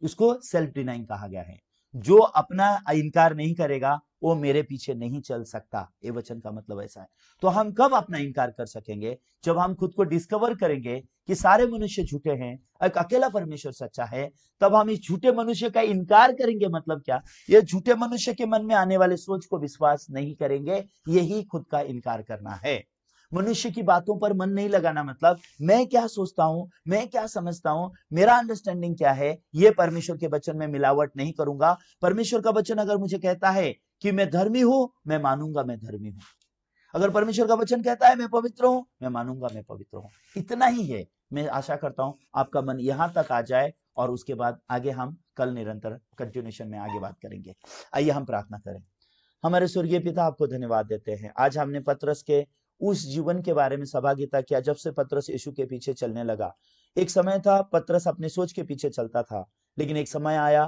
उसको सेल्फ डिनाइंग कहा गया है जो अपना इनकार नहीं करेगा वो मेरे पीछे नहीं चल सकता ये वचन का मतलब ऐसा है तो हम कब अपना इनकार कर सकेंगे जब हम खुद को डिस्कवर करेंगे कि सारे मनुष्य झूठे हैं एक अकेला परमेश्वर सच्चा है तब हम इस झूठे मनुष्य का इनकार करेंगे मतलब क्या ये झूठे मनुष्य के मन में आने वाले सोच को विश्वास नहीं करेंगे यही खुद का इनकार करना है मनुष्य की बातों पर मन नहीं लगाना मतलब मैं क्या सोचता हूँ मैं क्या समझता हूँ मेरा अंडरस्टैंडिंग क्या है ये परमेश्वर के वचन में मिलावट नहीं करूंगा परमेश्वर का वचन अगर मुझे कहता है कि मैं धर्मी हूं मैं मानूंगा मैं धर्मी हूं अगर परमेश्वर का वचन कहता है मैं पवित्र हूं मैं मानूंगा मैं पवित्र हूं इतना ही है मैं आशा करता हूं आपका मन यहां तक आ जाए और उसके बाद आगे हम कल निरंतर कंटिन्यूशन में आगे बात करेंगे आइए हम प्रार्थना करें हमारे स्वर्गीय पिता आपको धन्यवाद देते हैं आज हमने पत्रस के उस जीवन के बारे में सभागिता किया जब से पत्रस यीशु के पीछे चलने लगा एक समय था पत्रस अपने सोच के पीछे चलता था लेकिन एक समय आया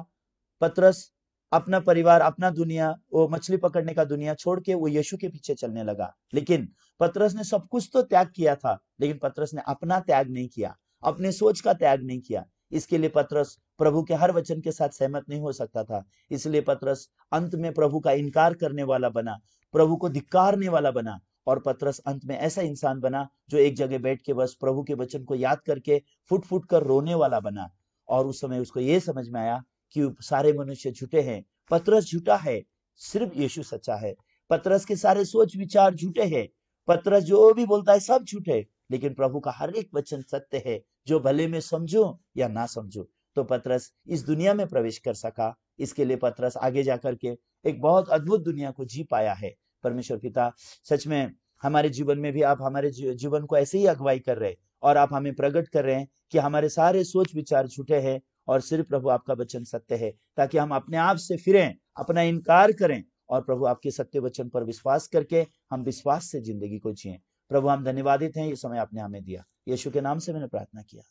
पत्रस अपना परिवार अपना दुनिया वो मछली पकड़ने का दुनिया छोड़ के वो यशु के पीछे चलने लगा लेकिन पत्रस ने सब कुछ तो त्याग किया था लेकिन पत्रस ने अपना त्याग नहीं किया अपने सोच का त्याग नहीं किया इसके लिए पत्रस प्रभु के हर वचन के साथ सहमत नहीं हो सकता था इसलिए पत्रस अंत में प्रभु का इनकार करने वाला बना प्रभु को धिक्कारने वाला बना और पतरस अंत में ऐसा इंसान बना जो एक जगह बैठ के बस प्रभु के वचन को याद करके फुट फुट कर रोने वाला बना और उस समय उसको ये समझ में आया कि सारे मनुष्य झूठे हैं पतरस झूठा है सिर्फ यीशु सच्चा है पतरस के सारे सोच विचार झूठे हैं पतरस जो भी बोलता है सब झूठे लेकिन प्रभु का हर एक वचन सत्य है जो भले में समझो या ना समझो तो पतरस इस दुनिया में प्रवेश कर सका इसके लिए पतरस आगे जाकर के एक बहुत अद्भुत दुनिया को जी पाया है परमेश्वर पिता सच में हमारे जीवन में भी आप हमारे जीवन को ऐसे ही अगुवाई कर रहे हैं और आप हमें प्रकट कर रहे हैं कि हमारे सारे सोच विचार छूटे हैं और सिर्फ प्रभु आपका वचन सत्य है ताकि हम अपने आप से फिरें अपना इनकार करें और प्रभु आपके सत्य वचन पर विश्वास करके हम विश्वास से जिंदगी को जिए प्रभु हम धन्यवादित हैं ये समय आपने हमें दिया यीशु के नाम से मैंने प्रार्थना किया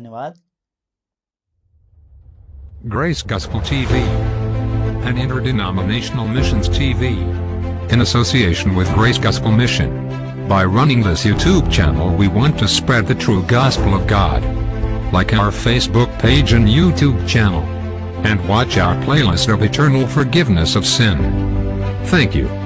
धन्यवाद Grace Gospel TV, and interdenominational missions TV, in association with Grace Gospel Mission. By running this YouTube channel we want to spread the true gospel of God. Like our Facebook page and YouTube channel. And watch our playlist of eternal forgiveness of sin. Thank you.